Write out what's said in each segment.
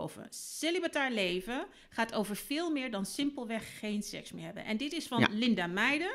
Over. Celibatair leven gaat over veel meer dan simpelweg geen seks meer hebben. En dit is van Linda Meijden,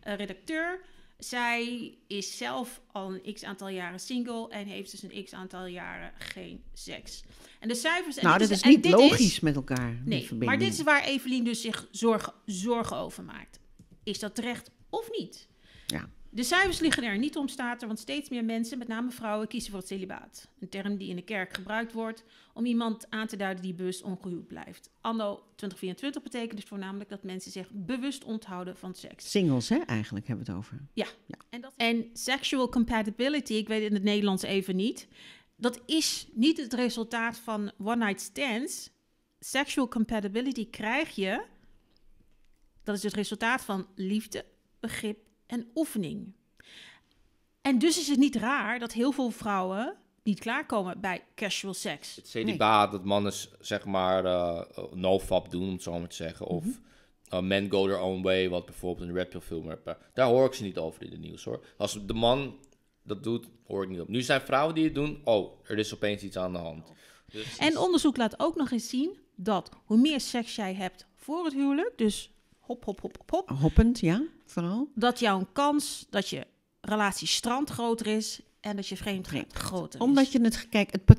eh, redacteur. Zij is zelf al een x aantal jaren single en heeft dus een x aantal jaren geen seks. En de cijfers. En nou, dat is, niet logisch met elkaar. Nee, maar dit is waar Evelien dus zich zorgen, zorgen over maakt. Is dat terecht of niet? Ja. De cijfers liggen er niet om, staat er, want steeds meer mensen, met name vrouwen, kiezen voor het celibaat. Een term die in de kerk gebruikt wordt om iemand aan te duiden die bewust ongehuwd blijft. Anno 2024 betekent dus voornamelijk dat mensen zich bewust onthouden van seks. Singles, hè, eigenlijk hebben we het over. Ja. ja. En, sexual compatibility, ik weet in het Nederlands even niet. Dat is niet het resultaat van one-night stands. Sexual compatibility krijg je. Dat is het resultaat van liefde, begrip en oefening. En dus is het niet raar dat heel veel vrouwen niet klaarkomen bij casual seks. Het CDBA, dat mannen zeg maar uh, no-fap doen, om het zo maar te zeggen. Of mhm. eh, men go their own way, wat bijvoorbeeld een Red Pill film Daar hoor ik ze niet over in de nieuws hoor. Als de man dat doet, hoor ik niet op. Nu zijn vrouwen die het doen, oh, er is opeens iets aan de hand. en onderzoek laat ook nog eens zien dat hoe meer seks jij hebt voor het huwelijk, dus hop, hop, hop, hop. Hoppend, ja, vooral. Dat jouw kans dat je relatie strand groter is en dat je vreemd groter is. Omdat je het, kijk, het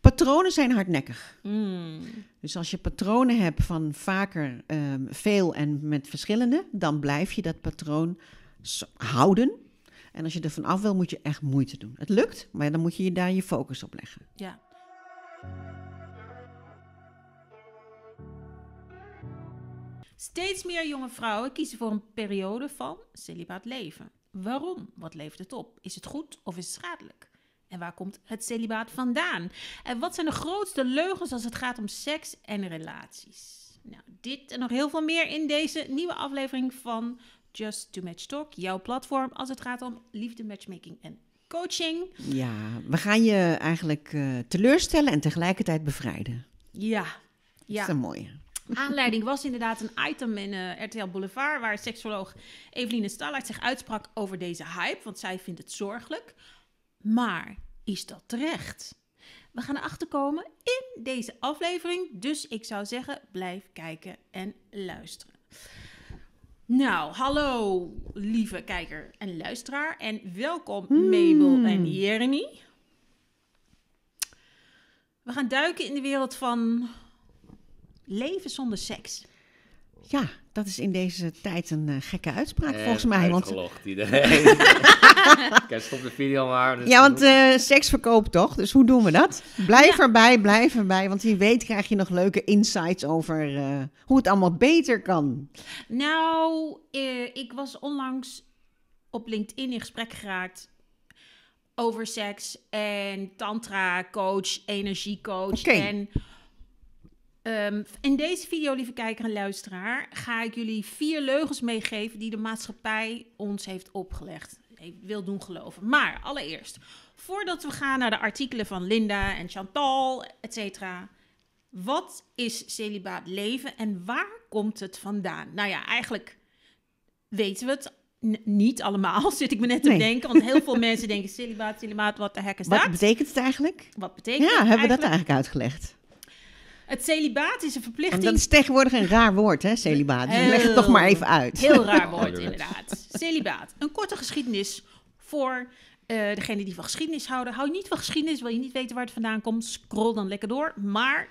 patronen zijn hardnekkig. Hmm. Dus als je patronen hebt van vaker ehm, veel en met verschillende, dan blijf je dat patroon houden. En als je er van af wil, moet je echt moeite doen. Het lukt, maar dan moet je daar je focus op leggen. Ja. Steeds meer jonge vrouwen kiezen voor een periode van celibaat leven. Waarom? Wat levert het op? Is het goed of is het schadelijk? En waar komt het celibaat vandaan? En wat zijn de grootste leugens als het gaat om seks en relaties? Nou, dit en nog heel veel meer in deze nieuwe aflevering van Just to Match Talk, jouw platform als het gaat om liefde, matchmaking en coaching. Ja, we gaan je eigenlijk eh, teleurstellen en tegelijkertijd bevrijden. Ja. ja. Dat is een mooie. Aanleiding was inderdaad een item in eh, RTL Boulevard waar seksoloog Eveline Stallaert zich uitsprak over deze hype, want zij vindt het zorgelijk. Maar is dat terecht? We gaan achter komen in deze aflevering, dus ik zou zeggen blijf kijken en luisteren. Nou, hallo lieve kijker en luisteraar en welkom hmm. Mabel en Jeremy. We gaan duiken in de wereld van Leven zonder seks. Ja, dat is in deze tijd een eh, gekke uitspraak eh, volgens mij. Want... iedereen. Kijk, stop de video maar. Dus ja, want eh, seks verkoopt toch? Dus hoe doen we dat? Blijf erbij, blijf erbij. Want wie weet krijg je nog leuke insights over hoe het allemaal beter kan. Nou, ik was onlangs op LinkedIn in gesprek geraakt over seks en tantra coach, energiecoach okay. en Ehm, in deze video, lieve kijker en luisteraar, ga ik jullie vier leugens meegeven die de maatschappij ons heeft opgelegd. Wil doen geloven. Maar allereerst, voordat we gaan naar de artikelen van Linda en Chantal, cetera. Wat is celibaat leven en waar komt het vandaan? Nou ja, eigenlijk weten we het niet allemaal, zit ik me net te denken. Want heel veel mensen denken celibaat, celibaat, wat de hek is dat? Wat betekent het eigenlijk? Wat betekent ja, hebben we dat eigenlijk uitgelegd? Het celibaat is een verplichting. En dat is tegenwoordig een raar woord, hè, celibaat. Dus leg het toch maar even uit. Heel raar woord, inderdaad. Celibaat. Een korte geschiedenis voor uh, degene die van geschiedenis houden. Hou je niet van geschiedenis, wil je niet weten waar het vandaan komt, scroll dan lekker door. Maar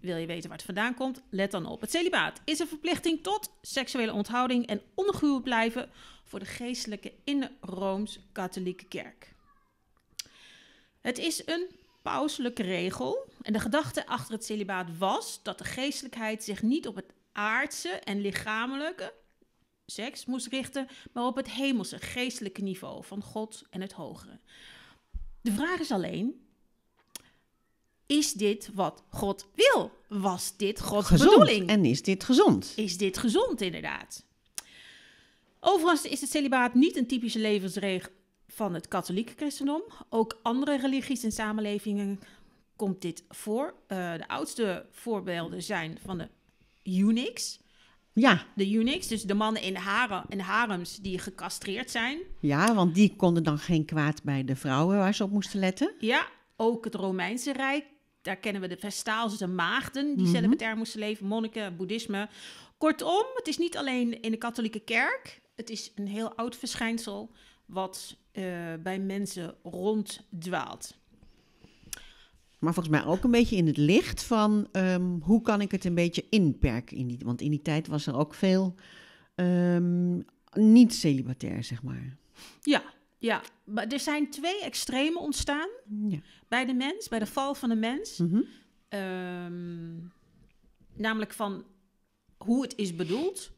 wil je weten waar het vandaan komt, let dan op. Het celibaat is een verplichting tot seksuele onthouding en ongehuwd blijven voor de geestelijke in de Rooms-Katholieke Kerk. Het is een pauselijke regel en de gedachte achter het celibaat was dat de geestelijkheid zich niet op het aardse en lichamelijke seks moest richten, maar op het hemelse, geestelijke niveau van God en het hogere. De vraag is alleen: is dit wat God wil? Was dit Gods bedoeling? En is dit gezond? Is dit gezond, inderdaad. Overigens is het celibaat niet een typische levensregel van het katholieke christendom. Ook andere religies en samenlevingen komt dit voor. Eh, de oudste voorbeelden zijn van de Unix. Ja. De Unix, dus de mannen in, haren, in harems die gecastreerd zijn. Ja, want die konden dan geen kwaad bij de vrouwen waar ze op moesten letten. Ja, ook het Romeinse Rijk. Daar kennen we de de maagden die mm celibatair moesten leven, monniken, boeddhisme. Kortom, het is niet alleen in de katholieke kerk. Het is een heel oud verschijnsel wat eh, bij mensen ronddwaalt. Maar volgens mij ook een beetje in het licht van ehm, hoe kan ik het een beetje inperken. In die, want in die tijd was er ook veel ehm, niet celibatair, zeg maar. Ja, ja. Maar er zijn twee extremen ontstaan ja. bij de mens, bij de val van de mens. Mhm. Ehm, namelijk van hoe het is bedoeld.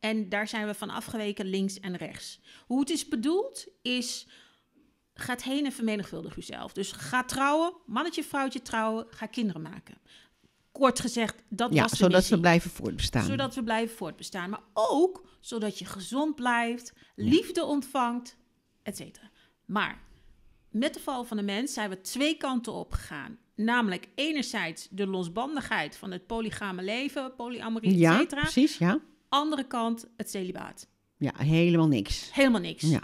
En daar zijn we van afgeweken links en rechts. Hoe het is bedoeld is gaat heen en vermenigvuldig uzelf. Dus ga trouwen, mannetje, vrouwtje trouwen, ga kinderen maken. Kort gezegd, dat ja, was de zodat we blijven voortbestaan. Zodat we blijven voortbestaan. Maar ook zodat je gezond blijft, liefde ontvangt, et cetera. Maar met de val van de mens zijn we twee kanten opgegaan. Namelijk enerzijds de losbandigheid van het polygame leven, polyamorie, ja, precies, ja. Andere kant het celibaat. Ja, helemaal niks. Helemaal niks. Ja.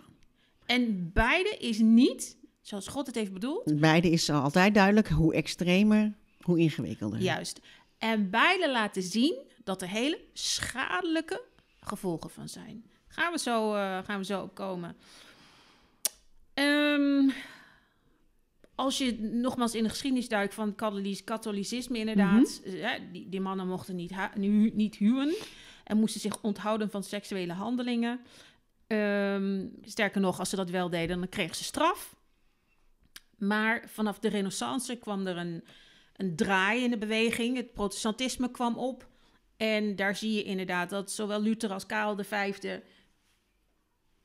En beide is niet, zoals God het heeft bedoeld. Beide is altijd duidelijk hoe extremer, hoe ingewikkelder. Juist. En beide laten zien dat er hele schadelijke gevolgen van zijn. Gaan we zo, eh, gaan we zo op komen. Ehm, als je nogmaals in de geschiedenis duikt van het katholicisme, inderdaad. Mhm. Eh, die, die, mannen mochten niet, nu, niet huwen en moesten zich onthouden van seksuele handelingen. Ehm, sterker nog, als ze dat wel deden, dan kregen ze straf. Maar vanaf de Renaissance kwam er een, een draai in de beweging. Het protestantisme kwam op. En daar zie je inderdaad dat zowel Luther als Karel V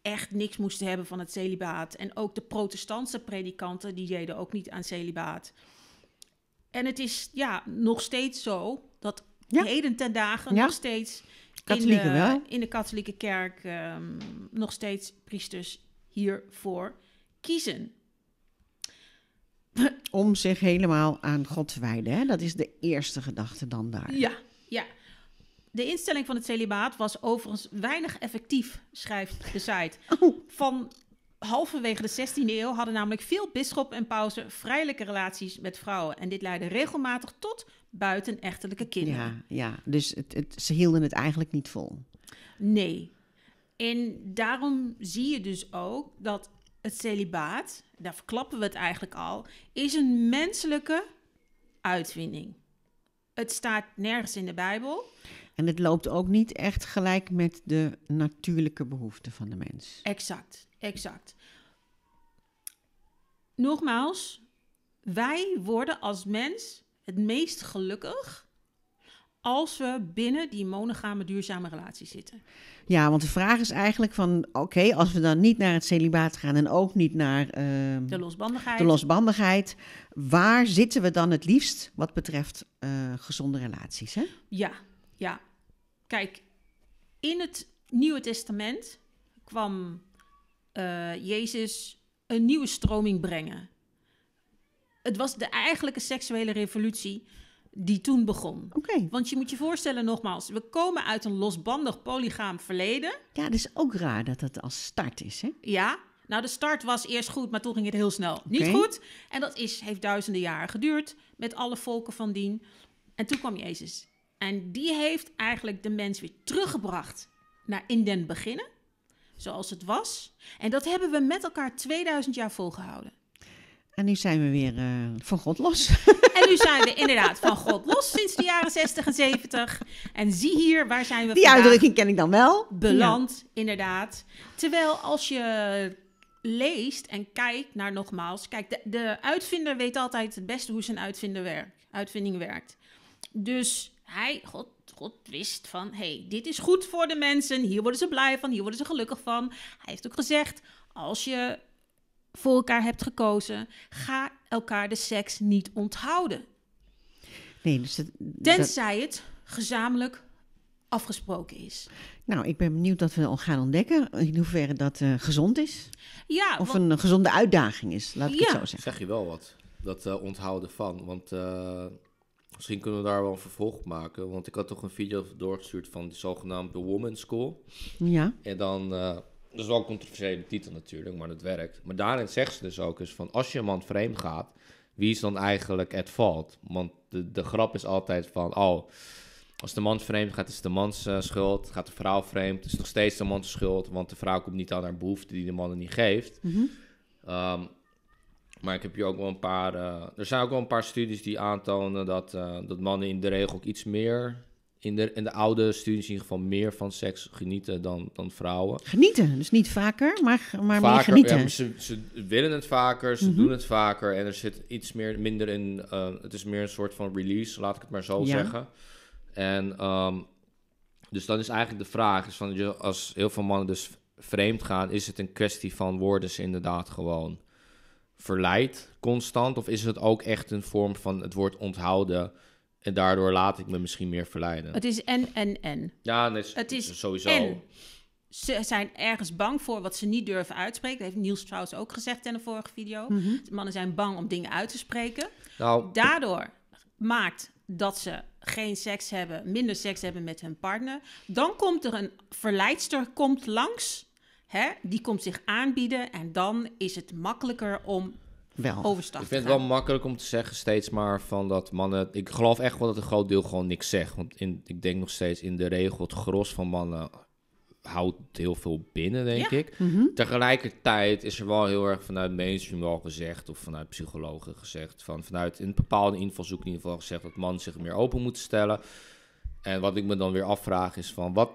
echt niks moesten hebben van het celibaat. En ook de protestantse predikanten, die deden ook niet aan celibaat. En het is ja, nog steeds zo dat heden ten dagen nog steeds in de, In de katholieke kerk ehm, nog steeds priesters hiervoor kiezen. Om zich helemaal aan God te wijden. Hè? Dat is de eerste gedachte dan daar. Ja, ja. De instelling van het celibaat was overigens weinig effectief, schrijft de site. Oh. Van halverwege de 16e eeuw hadden namelijk veel bisschoppen en pausen vrijlijke relaties met vrouwen. En dit leidde regelmatig tot buitenechtelijke kinderen. Ja, dus het, het, ze hielden het eigenlijk niet vol. Nee. En daarom zie je dus ook dat het celibaat, daar verklappen we het eigenlijk al, is een menselijke uitvinding. Het staat nergens in de Bijbel. En het loopt ook niet echt gelijk met de natuurlijke behoeften van de mens. Exact, exact. Nogmaals, wij worden als mens het meest gelukkig als we binnen die monogame duurzame relatie zitten. Ja, want de vraag is eigenlijk van... oké, als we dan niet naar het celibaat gaan... en ook niet naar... Ehm, de losbandigheid. De losbandigheid. Waar zitten we dan het liefst wat betreft eh, gezonde relaties, hè? Ja, ja, kijk, in het Nieuwe Testament kwam eh, Jezus een nieuwe stroming brengen. Het was de eigenlijke seksuele revolutie die toen begon. Want je moet je voorstellen, nogmaals, we komen uit een losbandig polygaam verleden. Ja, dat is ook raar dat dat als start is, hè? Ja. Nou, de start was eerst goed, maar toen ging het heel snel niet goed. En dat is, heeft duizenden jaren geduurd met alle volken van dien. En toen kwam Jezus. En die heeft eigenlijk de mens weer teruggebracht naar in den beginnen, zoals het was. En dat hebben we met elkaar 2000 jaar volgehouden. En nu zijn we weer eh, van God los. En nu zijn we inderdaad van God los sinds de jaren 60 en 70. En zie hier, waar zijn we Die uitdrukking ken ik dan wel. Beland, inderdaad. Terwijl als je leest en kijkt naar nogmaals... Kijk, de, uitvinder weet altijd het beste hoe zijn uitvinder uitvinding werkt. Dus hij, God, God wist van, hey, dit is goed voor de mensen, hier worden ze blij van, hier worden ze gelukkig van. Hij heeft ook gezegd, als je voor elkaar hebt gekozen, ga elkaar de seks niet onthouden. Nee, dus dat, Tenzij het gezamenlijk afgesproken is. Nou, ik ben benieuwd dat we al gaan ontdekken in hoeverre dat eh, gezond is. Ja, of een eh, gezonde uitdaging is, laat ik ja. het zo zeggen. Zeg je wel wat, dat eh, onthouden van, want... Uh Misschien kunnen we daar wel een vervolg op maken. Want ik had toch een video doorgestuurd van de zogenaamde Woman's School. Ja. En dan. Eh, dat is wel een controversiële titel natuurlijk, maar dat werkt. Maar daarin zegt ze dus ook eens van als je een man vreemd gaat, wie is dan eigenlijk het fout? Want de, de grap is altijd van, oh, als de man vreemd gaat, is de man's eh, schuld. Gaat de vrouw vreemd, is nog steeds de man's schuld, want de vrouw komt niet aan haar behoefte die de man er niet geeft. Mm maar ik heb hier ook wel een paar. Eh, er zijn ook wel een paar studies die aantonen dat, eh, dat mannen in de regel ook iets meer. In de, in de oude studies in ieder geval meer van seks genieten dan, dan vrouwen. Genieten, dus niet vaker, maar, maar meer genieten. ze, ze, willen het vaker, ze mhm. doen het vaker. En er zit iets meer, minder in. Eh, het is meer een soort van release, laat ik het maar zo zeggen. En ehm, dus dan is eigenlijk de vraag: is van, als heel veel mannen dus vreemd gaan, is het een kwestie van woorden inderdaad gewoon verleid constant? Of is het ook echt een vorm van het woord onthouden en daardoor laat ik me misschien meer verleiden? Het is en, en, en. Ja, het, het is sowieso. En. Ze zijn ergens bang voor wat ze niet durven uitspreken. Dat heeft Niels trouwens ook gezegd in de vorige video. Mhm. mannen zijn bang om dingen uit te spreken. Nou, daardoor maakt dat ze geen seks hebben, minder seks hebben met hun partner. Dan komt er een verleidster komt langs hè, die komt zich aanbieden en dan is het makkelijker om wel. Ik vind het wel makkelijk om te zeggen steeds maar van dat mannen... Ik geloof echt wel dat een groot deel gewoon niks zegt. Want in, ik denk nog steeds in de regel het gros van mannen houdt heel veel binnen, denk ik. Mhm. Tegelijkertijd is er wel heel erg vanuit mainstream wel gezegd... of vanuit psychologen gezegd... Van, vanuit een bepaalde invalshoek in ieder geval gezegd... dat mannen zich meer open moeten stellen... En wat ik me dan weer afvraag is van wat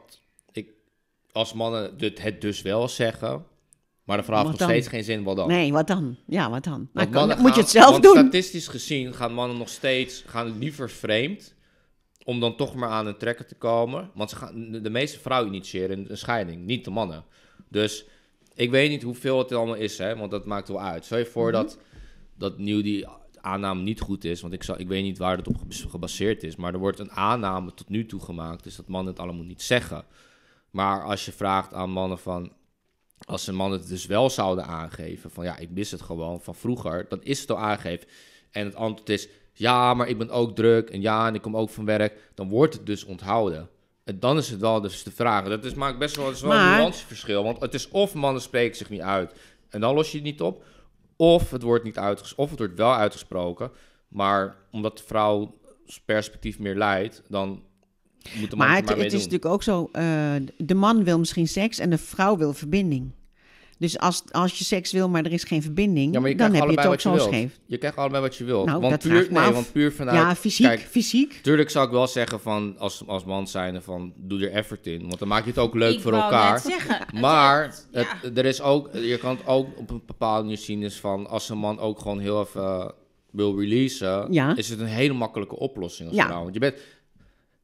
als mannen het dus wel zeggen, maar de vrouw heeft nog steeds geen zin, wat dan? Nee, wat dan? Ja, wat dan? dan nou, moet je het zelf want doen. statistisch gezien gaan mannen nog steeds gaan liever vreemd om dan toch maar aan een trekker te komen. Want ze gaan, de meeste vrouwen initiëren een scheiding, niet de mannen. Dus ik weet niet hoeveel het allemaal is, hè, want dat maakt wel uit. Stel je voor mhm. dat, dat nieuw die aanname niet goed is, want ik, zal, ik weet niet waar dat op gebaseerd is, maar er wordt een aanname tot nu toe gemaakt, dus dat mannen het allemaal niet zeggen. Maar als je vraagt aan mannen van. Als een man het dus wel zouden aangeven, van ja, ik mis het gewoon van vroeger, dan is het al aangegeven. En het antwoord is ja, maar ik ben ook druk en ja, en ik kom ook van werk, dan wordt het dus onthouden. En dan is het wel dus de vraag. Dat is, maakt best wel, dat is wel maar... een nuanceverschil, want het is of mannen spreken zich niet uit en dan los je het niet op, of het wordt niet uitgesproken, of het wordt wel uitgesproken, maar omdat de vrouw perspectief meer leidt, dan maar het, is natuurlijk ook zo, eh, de man wil misschien seks en de vrouw wil verbinding. Dus als, als je seks wil, maar er is geen verbinding, dan heb je het ook zo scheef. Je krijgt allebei wat je wilt. Nou, want, puur, nee, want puur vanuit... Ja, fysiek, kijk, fysiek. Tuurlijk zou ik wel zeggen van, als, als man zijnde van, doe er effort in. Want dan maak je het ook leuk voor elkaar. maar er is ook, je kan het ook op een bepaalde manier zien is van, als een man ook gewoon heel even... wil releasen, is het een hele makkelijke oplossing als vrouw. Want je bent,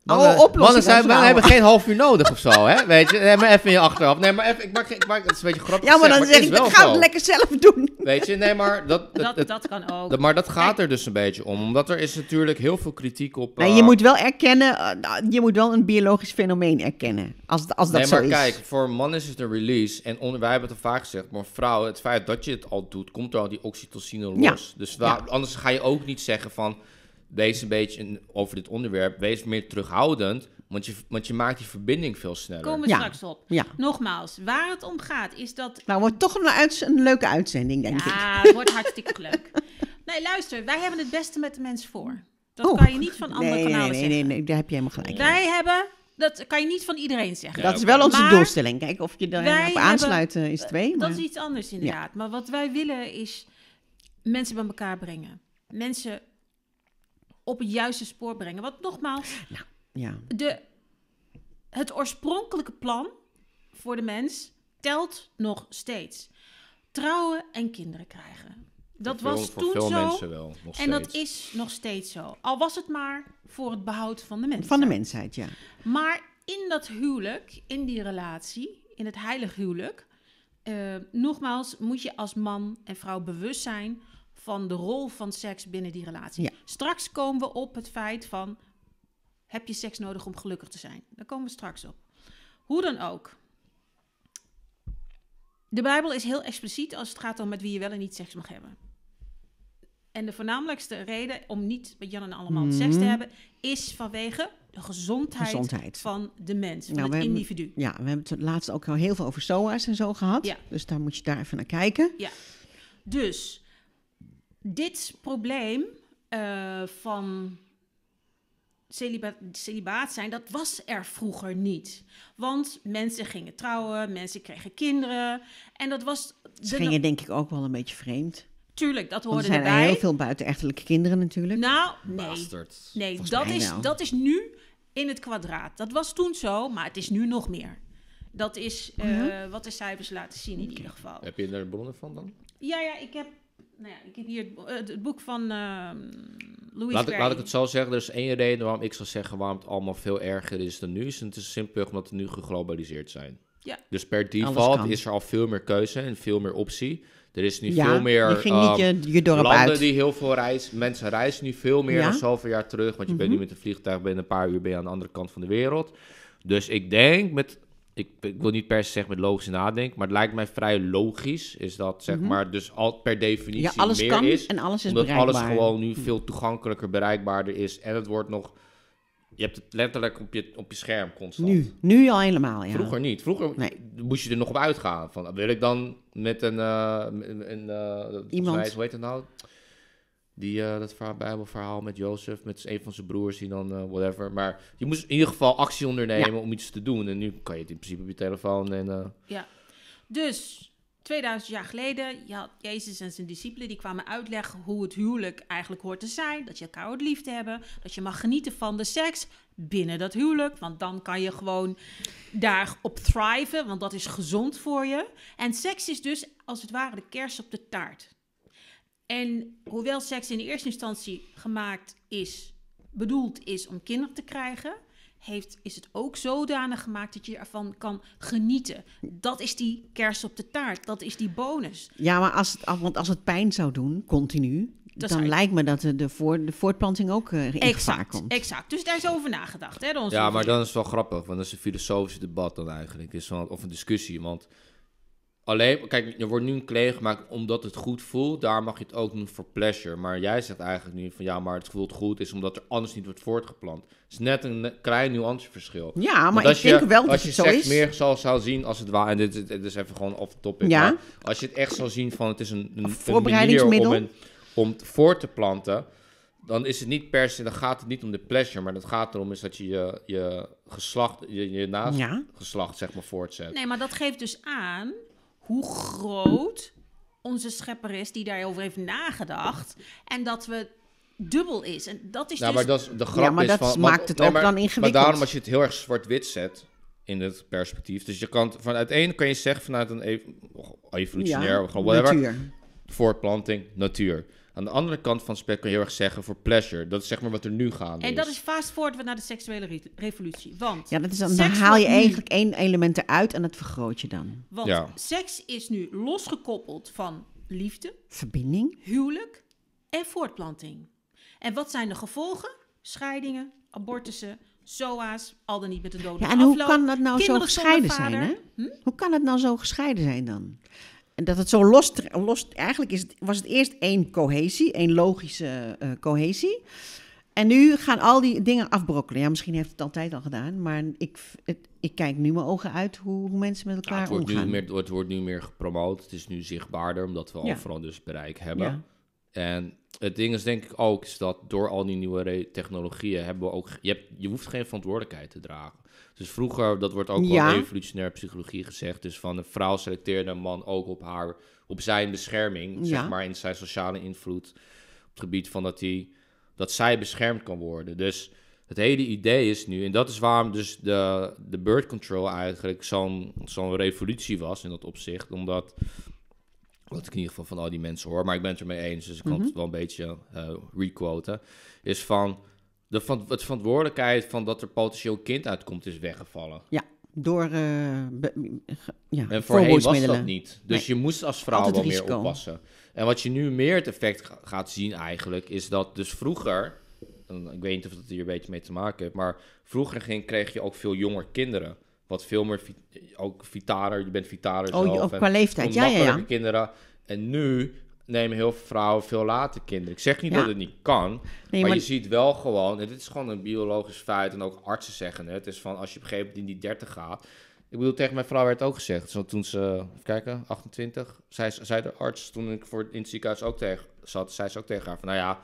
Mannen, oh, oplossen, mannen, zijn, hebben geen half uur nodig of zo, hè? Weet je, Neem maar even in je achteraf. Nee, maar even, ik maak, ik maak, het is een beetje grappig. Ja, maar dan zeg, ik, dat ga het lekker zelf doen. Weet je, nee, maar dat, dat, dat, kan ook. maar dat gaat er dus een beetje om, omdat er is natuurlijk heel veel kritiek op. nee, je eh, moet wel erkennen, eh, nou, je moet wel een biologisch fenomeen erkennen, als, als dat nee, zo is. Nee, maar kijk, voor mannen is het een release, en wij hebben het al vaak gezegd, maar vrouwen. het feit dat je het al doet, komt er al die oxytocine los. Dus ja. Dus waar, anders ga je ook niet zeggen van wees een beetje over dit onderwerp, wees meer terughoudend. Want je, want je maakt die verbinding veel sneller. Komen we straks op. Ja. Nogmaals, waar het om gaat is dat... Nou, wordt toch een, leuke uitzending, denk ja, ik. Ja, wordt hartstikke leuk. Nee, luister, wij hebben het beste met de mensen voor. Dat oh. kan je niet van andere nee, kanalen nee, nee, zeggen. Nee, nee, daar heb je helemaal gelijk. Wij hebben dat kan je niet van iedereen zeggen. dat is wel onze doelstelling. Kijk, of je daarop aansluiten. is twee. Eh, dat is iets anders inderdaad. Maar wat wij willen is mensen bij elkaar brengen. Mensen op het juiste spoor brengen. Want nogmaals, nou, ja. de, het oorspronkelijke plan voor de mens telt nog steeds. Trouwen en kinderen krijgen. Dat was toen zo. Wel, en dat is nog steeds zo. Al was het maar voor het behoud van de mensheid. Van de mensheid, ja. Maar in dat huwelijk, in die relatie, in het heilig huwelijk, eh, nogmaals, moet je als man en vrouw bewust zijn van de rol van seks binnen die relatie. Straks komen we op het feit van: heb je seks nodig om gelukkig te zijn? Daar komen we straks op. Hoe dan ook. De Bijbel is heel expliciet als het gaat om met wie je wel en niet seks mag hebben. En de voornamelijkste reden om niet met Jan en allemaal seks te mhm. hebben, is vanwege de gezondheid, van de mens, van nou, het individu. ja, we hebben het laatst ook al heel veel over SOA's en zo gehad. Ja. Dus daar moet je daar even naar kijken. Ja. Dus dit probleem eh, van celibaat zijn, dat was er vroeger niet. Want mensen gingen trouwen, mensen kregen kinderen. En dat was. Ze gingen denk ik ook wel een beetje vreemd. Tuurlijk, dat hoorden erbij. Er zijn heel veel buitenechtelijke kinderen natuurlijk. Nou, nee. Nee, dat is, dat is nu in het kwadraat. Dat was toen zo, maar het is nu nog meer. Dat is eh, mhm. wat de cijfers laten zien in ieder geval. Heb je daar bronnen van dan? Ja, ja, ik heb nou ja, ik heb hier het, eh, boek van ehm, Louis laat ik, laat ik het zo zeggen, er is één reden waarom ik zou zeggen waarom het allemaal veel erger is dan nu. Is het is simpelweg omdat we nu geglobaliseerd zijn. Ja. Dus per default is er al veel meer keuze en veel meer optie. Er is nu veel meer je ehm, landen die heel veel reizen. Mensen reizen nu veel meer dan zoveel jaar terug. Want je bent mhm. nu met een vliegtuig, binnen een paar uur ben je aan de andere kant van de wereld. Dus ik denk met ik, ik, wil niet per se zeggen met logisch nadenken, maar het lijkt mij vrij logisch is dat zeg mhm. maar dus al per definitie ja, alles meer kan is, en alles is omdat bereikbaar. alles gewoon nu hm. veel toegankelijker bereikbaarder is en het wordt nog je hebt het letterlijk op je, op je scherm constant. Nu, nu al helemaal, ja. Vroeger niet. Vroeger moest je er nog op uitgaan. Van, wil ik dan met een... Uh, een eh, Iemand. hoe heet het nou? Die, eh, dat verhaal, Bijbelverhaal met Jozef, met een van zijn broers, die dan eh, whatever. Maar je moest in ieder geval actie ondernemen om iets te doen. En nu kan je het in principe op je telefoon. En, eh, Ja, dus 2000 jaar geleden, je had Jezus en zijn discipelen, die kwamen uitleggen hoe het huwelijk eigenlijk hoort te zijn. Dat je elkaar hoort lief te hebben, dat je mag genieten van de seks binnen dat huwelijk. Want dan kan je gewoon daarop thriven, want dat is gezond voor je. En seks is dus als het ware de kers op de taart. En hoewel seks in eerste instantie gemaakt is, bedoeld is om kinderen te krijgen, heeft, is het ook zodanig gemaakt dat je ervan kan genieten. Dat is die kerst op de taart, dat is die bonus. Ja, maar als het, want als het pijn zou doen, continu, dan lijkt me dat de, de voortplanting ook uh, in exact, gevaar komt. Exact, dus daar is over nagedacht. Hè, ja, maar dan is het wel grappig, want dat is een filosofisch debat dan eigenlijk. Is of een discussie, want alleen, kijk, er wordt nu een claim gemaakt omdat het goed voelt. Daar mag je het ook doen voor pleasure. Maar jij zegt eigenlijk nu van ja, maar het voelt goed is omdat er anders niet wordt voortgeplant. Het is net een klein nuanceverschil. Ja, maar ik denk wel dat als je het zo je je meer zal, zou zien als het ware. En dit, is even gewoon off topic. Ja. Maar als je het echt zou zien van het is een, een, manier om, een, om te planten dan is het niet per se, dan gaat het niet om de pleasure, maar het gaat erom is dat je je, je geslacht, je, je naast geslacht zeg maar voortzet. Nee, maar dat geeft dus aan hoe groot onze schepper is die daarover heeft nagedacht. En dat we dubbel is. En dat is ja, nou, dus... maar dat is de grap ja, maar is dat van, maakt het ook dan ingewikkeld. Maar daarom als je het heel erg zwart-wit zet in het perspectief. Dus je kan vanuit één kan je zeggen vanuit een ev oh, evolutionair ja, of whatever. Natuur. Voortplanting, natuur. Aan de andere kant van het spek kan je heel erg zeggen voor pleasure. Dat is zeg maar wat er nu gaande is. En dat is fast forward naar de seksuele revolutie. Want ja, dat is dan, dan haal je eigenlijk één element eruit en dat vergroot je dan. Want ja. seks is nu losgekoppeld van liefde, verbinding, huwelijk en voortplanting. En wat zijn de gevolgen? Scheidingen, abortussen, SOA's, al dan niet met de dode Ja, en nou hm? hoe kan dat nou zo gescheiden zijn, hè? Hoe kan het nou zo gescheiden zijn dan? En dat het zo los, los eigenlijk is het, was het eerst één cohesie, één logische eh, cohesie. En nu gaan al die dingen afbrokkelen. Ja, misschien heeft het altijd al gedaan, maar ik, ik kijk nu mijn ogen uit hoe, hoe mensen met elkaar ja, het wordt Nu meer, wordt nu meer gepromoot, het is nu zichtbaarder, omdat we al vooral dus bereik hebben. En het ding is denk ik ook, is dat door al die nieuwe technologieën hebben we ook... Je, hebt, je hoeft geen verantwoordelijkheid te dragen. Dus vroeger, dat wordt ook ja. wel evolutionair psychologie gezegd, dus van een vrouw selecteerde een man ook op haar, op zijn bescherming, zeg maar, in zijn sociale invloed op het gebied van dat hij, dat zij beschermd kan worden. Dus het hele idee is nu, en dat is waarom dus de, de birth control eigenlijk zo'n zo'n revolutie was in dat opzicht, omdat wat ik in ieder geval van al die mensen hoor, maar ik ben het mee eens, dus ik kan het mhm. wel een beetje uh, requoten, is van de van, het verantwoordelijkheid van dat er potentieel kind uitkomt is weggevallen. Ja, door uh, ja, En voorheen was dat niet. Dus je moest als vrouw wel meer oppassen. En wat je nu meer het effect gaat zien eigenlijk, is dat dus vroeger... Ik weet niet of dat hier een beetje mee te maken heeft, maar vroeger ging, kreeg je ook veel jonger kinderen wat veel meer ook vitaler. Je bent vitaler. Oh, zelf, ook qua leeftijd. Ja, ja, ja. kinderen. En nu nemen heel veel vrouwen veel later kinderen. Ik zeg niet dat het niet kan, maar, je ziet wel gewoon, en dit is gewoon een biologisch feit en ook artsen zeggen het, is van als je op een gegeven moment in die 30 gaat. Ik bedoel, tegen mijn vrouw werd ook gezegd, zo toen ze, even kijken, 28, zij, de arts, toen ik voor in het ziekenhuis ook tegen zat, zei ze ook tegen haar van, nou ja,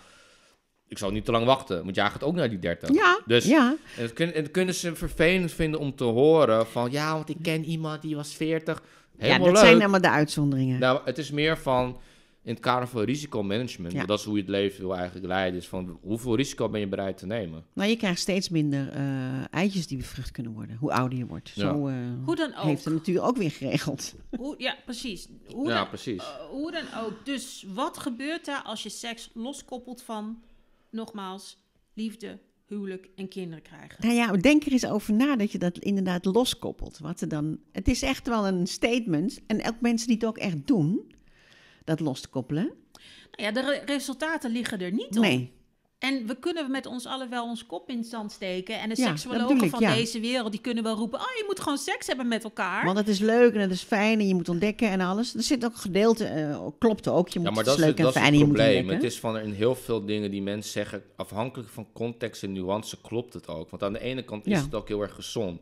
ik zal niet te lang wachten, want jij gaat ook naar die 30. Ja, dus, ja. En dat, kunnen, dat kunnen ze vervelend vinden om te horen van, ja, want ik ken iemand die was 40. Helemaal ja, dat zijn allemaal de uitzonderingen. Nou, het is meer van, in het kader van risicomanagement, ja. dat is hoe je het leven wil eigenlijk leiden, is van hoeveel risico ben je bereid te nemen? Nou, je krijgt steeds minder eh, eitjes die bevrucht kunnen worden, hoe ouder je wordt. Ja. Zo eh, hoe dan ook. heeft het natuurlijk ook weer geregeld. Hoe, ja, precies. Hoe ja, dan, precies. Eh, hoe dan ook. Dus wat gebeurt er als je seks loskoppelt van, nogmaals, liefde, huwelijk en kinderen krijgen. Nou ja, denk er eens over na dat je dat inderdaad loskoppelt. Wat er dan, het is echt wel een statement. En elk mensen die het ook echt doen, dat los te koppelen? Nou ja, de resultaten liggen er niet op. Nee. En we kunnen met ons allen wel ons kop in zand steken. En de ja, van deze wereld, die kunnen wel roepen... oh, je moet gewoon seks hebben met elkaar. Want het is leuk en het is fijn en je moet ontdekken en alles. Er zit ook gedeelte, eh, klopt ook. Je moet ja, dat is, dus leuk het, en dat fijn is het je probleem. Het is van in heel veel dingen die mensen zeggen... afhankelijk van context en nuance klopt het ook. Want aan de ene kant is het ook heel erg gezond.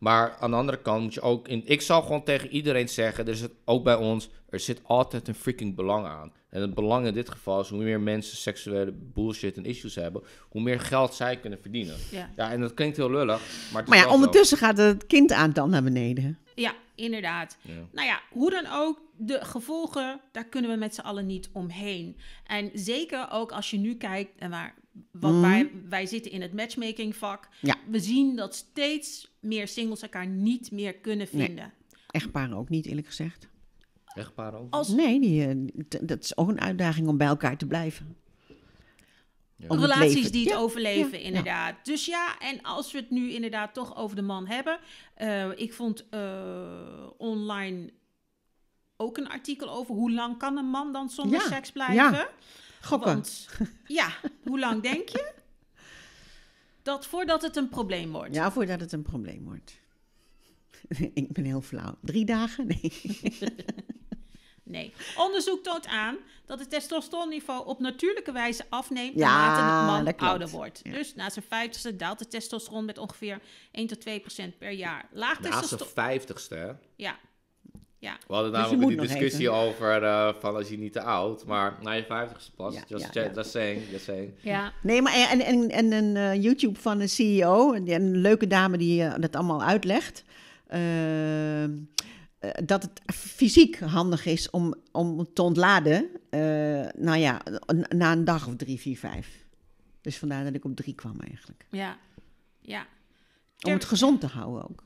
Maar aan de andere kant moet je ook... In, ik zal gewoon tegen iedereen zeggen, er zit, ook bij ons... er zit altijd een freaking belang aan. En het belang in dit geval is hoe meer mensen seksuele bullshit en issues hebben... hoe meer geld zij kunnen verdienen. Ja, ja en dat klinkt heel lullig, maar... Maar ja, ondertussen gaat het kind aan dan naar beneden. Ja, inderdaad. Nou ja, hoe dan ook, de gevolgen, daar kunnen we met z'n allen niet omheen. En zeker ook als je nu kijkt, en waar want mhm. wij, wij zitten in het matchmaking vak. We zien dat steeds meer singles elkaar niet meer kunnen vinden. Echtparen ook niet, eerlijk gezegd. Echtparen ook? Als... Nee, eh, dat is ook een uitdaging om bij elkaar te blijven. Relaties die het overleven, inderdaad. Dus ja, en als we het nu inderdaad toch over de man hebben. Eh, ik vond eh, online ook een artikel over hoe lang kan een man dan zonder seks blijven. Gokken. ja, hoe lang denk je? Dat voordat het een probleem wordt. Ja, voordat het een probleem wordt. ik ben heel flauw. Drie dagen? Nee. nee. Onderzoek toont aan dat het testosteronniveau op natuurlijke wijze afneemt naarmate ja, de man ouder wordt. Dus na zijn vijftigste daalt de testosteron met ongeveer 1 tot 2 procent per jaar. Laag na zijn vijftigste? Ja, ja. We hadden dus namelijk die discussie over uh, van als je niet te oud, maar na je vijftigste pas. Ja, just, ja, ja. Just Ja. Nee, maar en, en, en een eh, YouTube van een CEO, een, een leuke dame die eh, dat allemaal uitlegt. Ehm, dat het fysiek handig is om, om te ontladen, nou ja, na een dag of drie, vier, vijf. Dus vandaar dat ik op drie kwam eigenlijk. Ja, ja. Om het gezond te houden ook.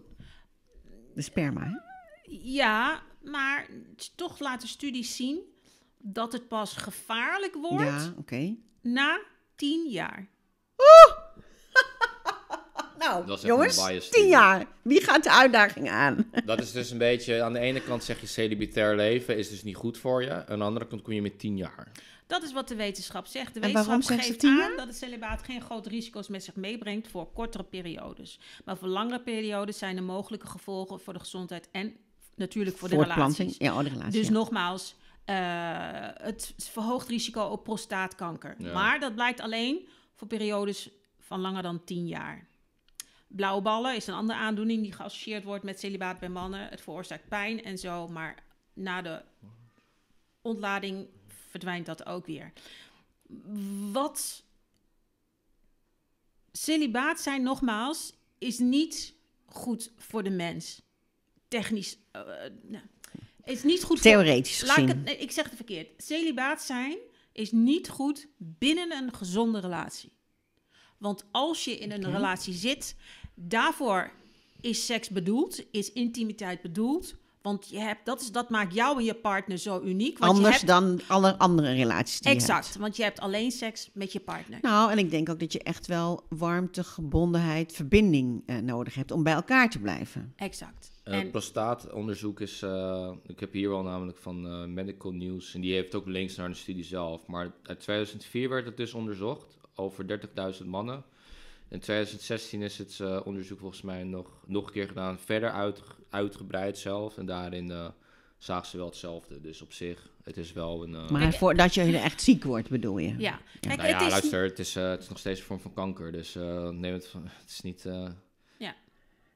De sperma, hè? Ja, maar toch laten studies zien dat het pas gevaarlijk wordt ja, na tien jaar. Oeh! nou, jongens, tien jaar. Wie gaat de uitdaging aan? dat is dus een beetje, aan de ene kant zeg je celibitair leven is dus niet goed voor je. Aan de andere kant kom je met tien jaar. Dat is wat de wetenschap zegt. De wetenschap geeft aan dat het celibaat geen grote risico's met zich meebrengt voor kortere periodes. Maar voor langere periodes zijn er mogelijke gevolgen voor de gezondheid en natuurlijk voor de relaties. Ja, oh, de relatie, dus nogmaals, eh, het verhoogt risico op prostaatkanker. Maar dat blijkt alleen voor periodes van langer dan 10 jaar. Blauwe ballen is een andere aandoening die geassocieerd wordt met celibaat bij mannen. Het veroorzaakt pijn en zo, maar na de ontlading verdwijnt dat ook weer. Wat celibaat zijn, nogmaals, is niet goed voor de mens technisch. Eh, nou, is niet goed Theoretisch laat Ik, het, ik zeg het verkeerd. Celibaat zijn is niet goed binnen een gezonde relatie. Want als je in een relatie zit, daarvoor is seks bedoeld, is intimiteit bedoeld. Want je hebt, dat, is, dat maakt jou en je partner zo uniek. Want Anders je hebt, dan alle andere relaties die exact, Exact, want je hebt alleen seks met je partner. Nou, en ik denk ook dat je echt wel warmte, gebondenheid, verbinding eh, nodig hebt om bij elkaar te blijven. Exact. Uh, en... Prostaatonderzoek is, eh, ik heb hier wel namelijk van eh, Medical News en die heeft ook links naar de studie zelf. Maar uit 2004 werd het dus onderzocht over 30.000 mannen. In 2016 is het onderzoek volgens mij nog, nog een keer gedaan, verder uit, uitgebreid zelf. En daarin zagen ze wel hetzelfde. Dus op zich, het is wel een... Maar voordat je echt ziek wordt, bedoel je? Ja. Kijk, Nou ja, het is... luister, het is, het is nog steeds een vorm van kanker. Dus neem het, van, het is niet...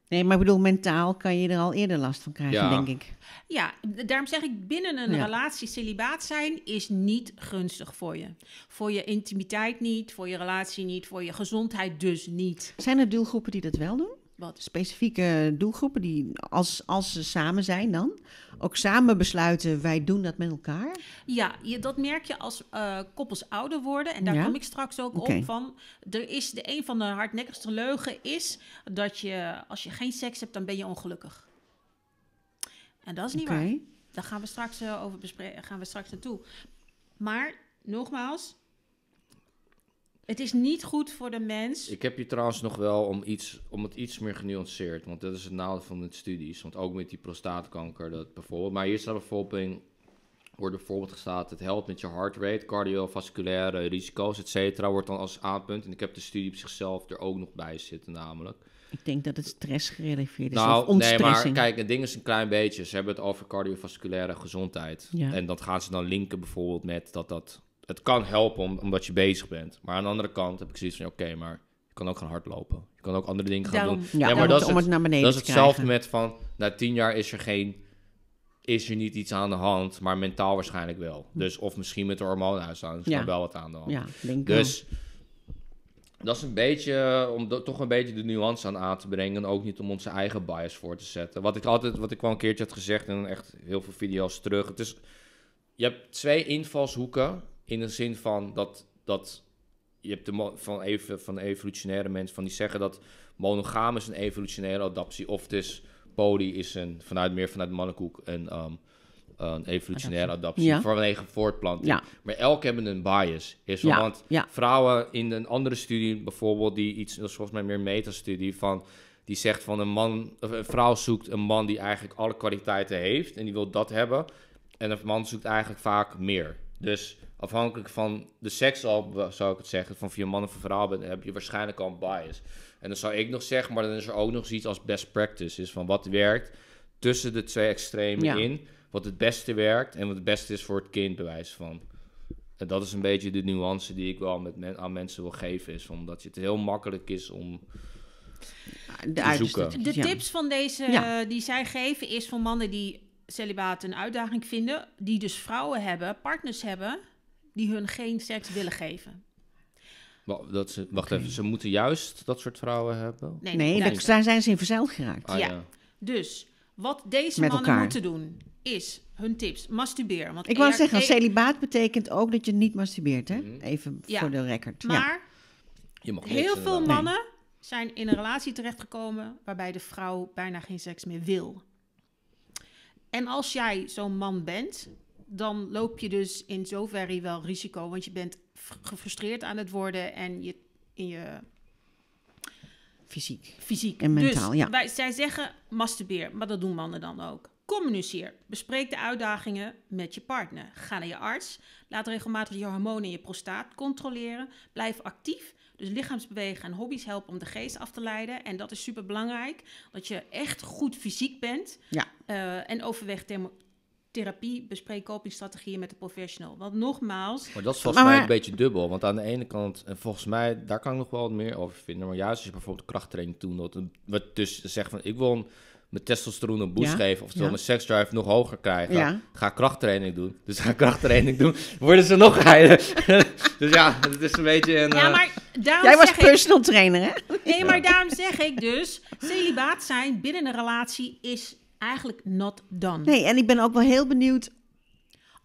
Nee, maar ik bedoel, mentaal kan je er al eerder last van krijgen, denk ik. Ja, daarom zeg ik, binnen een relatie celibaat zijn is niet gunstig voor je. Voor je intimiteit niet, voor je relatie niet, voor je gezondheid dus niet. Zijn er doelgroepen die dat wel doen? wat specifieke doelgroepen die, als, als ze samen zijn dan, ook samen besluiten, wij doen dat met elkaar? Ja, je, dat merk je als eh, koppels ouder worden. En daar kom ik straks ook op van. Er is de een van de hardnekkigste leugen is dat je, als je geen seks hebt, dan ben je ongelukkig. En dat is niet waar. Daar gaan we straks eh, over bespreken, gaan we straks naartoe. Maar, nogmaals, het is niet goed voor de mens. Ik heb je trouwens nog wel om, iets, om het iets meer genuanceerd. Want dat is het nadeel van de studies. Want ook met die prostaatkanker, dat bijvoorbeeld. Maar hier staat bijvoorbeeld wordt bijvoorbeeld gestaat... het helpt met je heart rate, cardiovasculaire risico's, et cetera... wordt dan als aanpunt. En ik heb de studie op zichzelf er ook nog bij zitten namelijk. Ik denk dat het stress gerelateerd is. Nou, nee, maar kijk, het ding is een klein beetje. Ze hebben het over cardiovasculaire gezondheid. Ja. En dat gaan ze dan linken bijvoorbeeld met dat dat het kan helpen omdat je bezig bent. Maar aan de andere kant heb ik zoiets van, oké, maar je kan ook gaan hardlopen. Je kan ook andere dingen gaan doen. Ja, maar dat is, het naar beneden dat is hetzelfde met van, na tien jaar is er geen... Is er niet iets aan de hand, maar mentaal waarschijnlijk wel. Hm. Dus of misschien met de hormoonuitstraling is ja. wel wat aan de hand. Ja, denk dus dat is een beetje om toch een beetje de nuance aan aan te brengen. En ook niet om onze eigen bias voor te zetten. Wat ik altijd, wat ik wel een keertje had gezegd en echt heel veel video's terug. Het is, je hebt twee invalshoeken in de zin van dat, dat je hebt de van, even, van evolutionaire mensen van die zeggen dat monogam is een evolutionaire adaptie. Of dus poly is een, vanuit meer vanuit mannenkoek een, ehm, een evolutionaire adaptie. Ja. Vanwege voortplanting. Maar elk hebben een bias. Is ja. Want vrouwen in een andere studie bijvoorbeeld, die iets, dat is volgens mij meer metastudie van die zegt van een man, of een vrouw zoekt een man die eigenlijk alle kwaliteiten heeft en die wil dat hebben. En een man zoekt eigenlijk vaak meer. Dus afhankelijk van de seks al, zou ik het zeggen, van via mannen of vrouw bent, heb je waarschijnlijk al een bias. En dan zou ik nog zeggen, maar dan is er ook nog iets als best practice, is van wat werkt tussen de twee extremen in, wat het beste werkt en wat het beste is voor het kind, bewijs van. En dat is een beetje de nuance die ik wel met aan mensen wil geven, is omdat het heel makkelijk is om ah, de, zoeken. de tips van deze die zij geven is van mannen die celibaat een uitdaging vinden, die dus vrouwen hebben, partners hebben, die hun geen seks willen geven. Dat ze, wacht even, ze moeten juist dat soort vrouwen hebben? Nee, nee, daar zijn ze in verzeild geraakt. Ah, ja. Dus wat deze mannen moeten doen, is hun tips. Masturbeer. Want ik wou e zeggen, celibaat betekent ook dat je niet masturbeert, hè? Mhm. Even voor de record. Maar je mag heel veel mannen zijn in een relatie terechtgekomen waarbij de vrouw bijna geen seks meer wil. En als jij zo'n man bent, dan loop je dus in zoverre wel risico, want je bent gefrustreerd aan het worden en je in je fysiek, fysiek en mentaal. Dus, ja. Wij, zij zeggen masturbeer, maar dat doen mannen dan ook. Communiceer. Bespreek de uitdagingen met je partner. Ga naar je arts. Laat regelmatig je hormonen in je prostaat controleren. Blijf actief. Dus lichaamsbewegen en hobby's helpen om de geest af te leiden. En dat is super belangrijk. Dat je echt goed fysiek bent. Ja. Uh, en overweeg therapie, bespreek copingstrategieën met de professional. Want nogmaals... Maar dat is volgens mij een beetje dubbel. Want aan de ene kant, en volgens mij, daar kan ik nog wel wat meer over vinden. Maar juist als je bijvoorbeeld krachttraining doet, wat dus zegt van, ik wil mijn testosteron een boost geven, oftewel ja. mijn seksdrive nog hoger krijgen, ga krachttraining doen. Dus ga krachttraining doen, worden ze nog heiler. dus ja, het is een beetje een... Ja, eh, maar Jij was personal trainer, hè? Nee, maar daarom zeg ik dus, celibaat zijn binnen een relatie is eigenlijk not done. Nee, en ik ben ook wel heel benieuwd.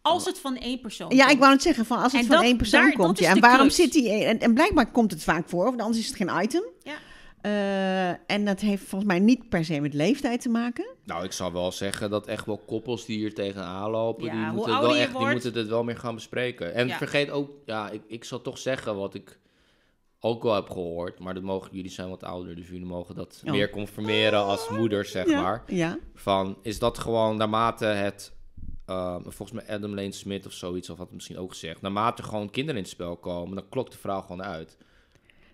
Als het van één persoon Ja, ik wou het zeggen, van als het van één persoon komt. Ja, en waarom zit die... En, en blijkbaar komt het vaak voor, of anders is het geen item. Ja. Eh, en dat heeft volgens mij niet per se met leeftijd te maken. Nou, ik zou wel zeggen dat echt wel koppels die hier tegenaan lopen, ja, die, moeten het wel echt, die moeten het wel meer gaan bespreken. En vergeet ook, ja, ik, ik zal toch zeggen wat ik ook wel heb gehoord, maar dat mogen jullie zijn wat ouder, dus jullie mogen dat oh. meer conformeren als moeders, zeg maar. Ja. Van is dat gewoon naarmate het, ehm, volgens mij Adam Lane Smith of zoiets, of had het misschien ook gezegd, naarmate gewoon kinderen in het spel komen, dan klokt de vrouw gewoon uit.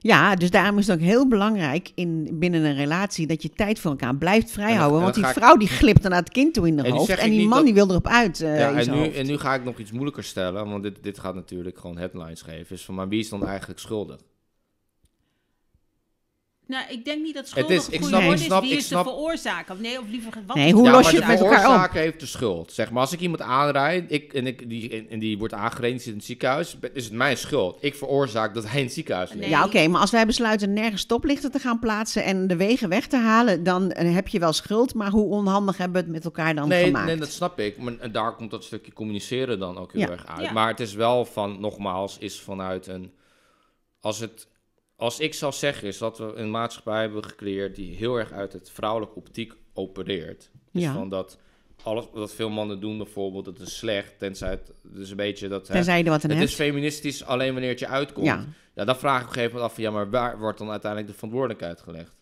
Ja, dus daarom is het ook heel belangrijk in, binnen een relatie dat je tijd voor elkaar blijft vrijhouden. want die vrouw die glipt dan naar het kind toe in de en hoofd. En die man die wil erop uit. Eh, ja, en, nu, en nu ga ik nog iets moeilijker stellen, want dit, dit gaat natuurlijk gewoon headlines geven. Is van, maar wie is dan eigenlijk schuldig? Nou, ik denk niet dat schuld het is, ik snap, woord is. Snap, Wie is snap, de veroorzaker? nee, of liever wat nee, hoe ja, je het met elkaar op? De veroorzaker heeft de schuld. Zeg maar, als ik iemand aanrijd ik, en, ik, die, en die wordt aangereden, in het ziekenhuis, is het mijn schuld. Ik veroorzaak dat hij in het ziekenhuis ligt. Ja, oké, maar als wij besluiten nergens stoplichten te gaan plaatsen en de wegen weg te halen, dan eh, heb je wel schuld. Maar hoe onhandig hebben we het met elkaar dan nee, gemaakt? Nee, dat snap ik. Maar en daar komt dat stukje communiceren dan ook heel erg uit. Maar het is wel van, nogmaals, is vanuit een... Als het als ik zal zeggen, is dat we een maatschappij hebben gecreëerd die heel erg uit het vrouwelijke optiek opereert. Dus ja. van dat alles wat veel mannen doen bijvoorbeeld, dat is slecht, tenzij het dus een beetje dat... Tenzij je wat Het is feministisch alleen wanneer het je uitkomt. Ja. ja, dan vraag ik op een gegeven moment af ja, maar waar wordt dan uiteindelijk de verantwoordelijkheid gelegd?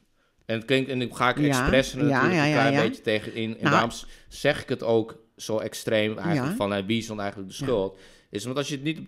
En het klinkt, en dan ga ik ja, expres ja, natuurlijk ja, een klein beetje tegenin. En nou, daarom zeg ik het ook zo extreem eigenlijk van, hij wie is dan eigenlijk de schuld? Is omdat als je het niet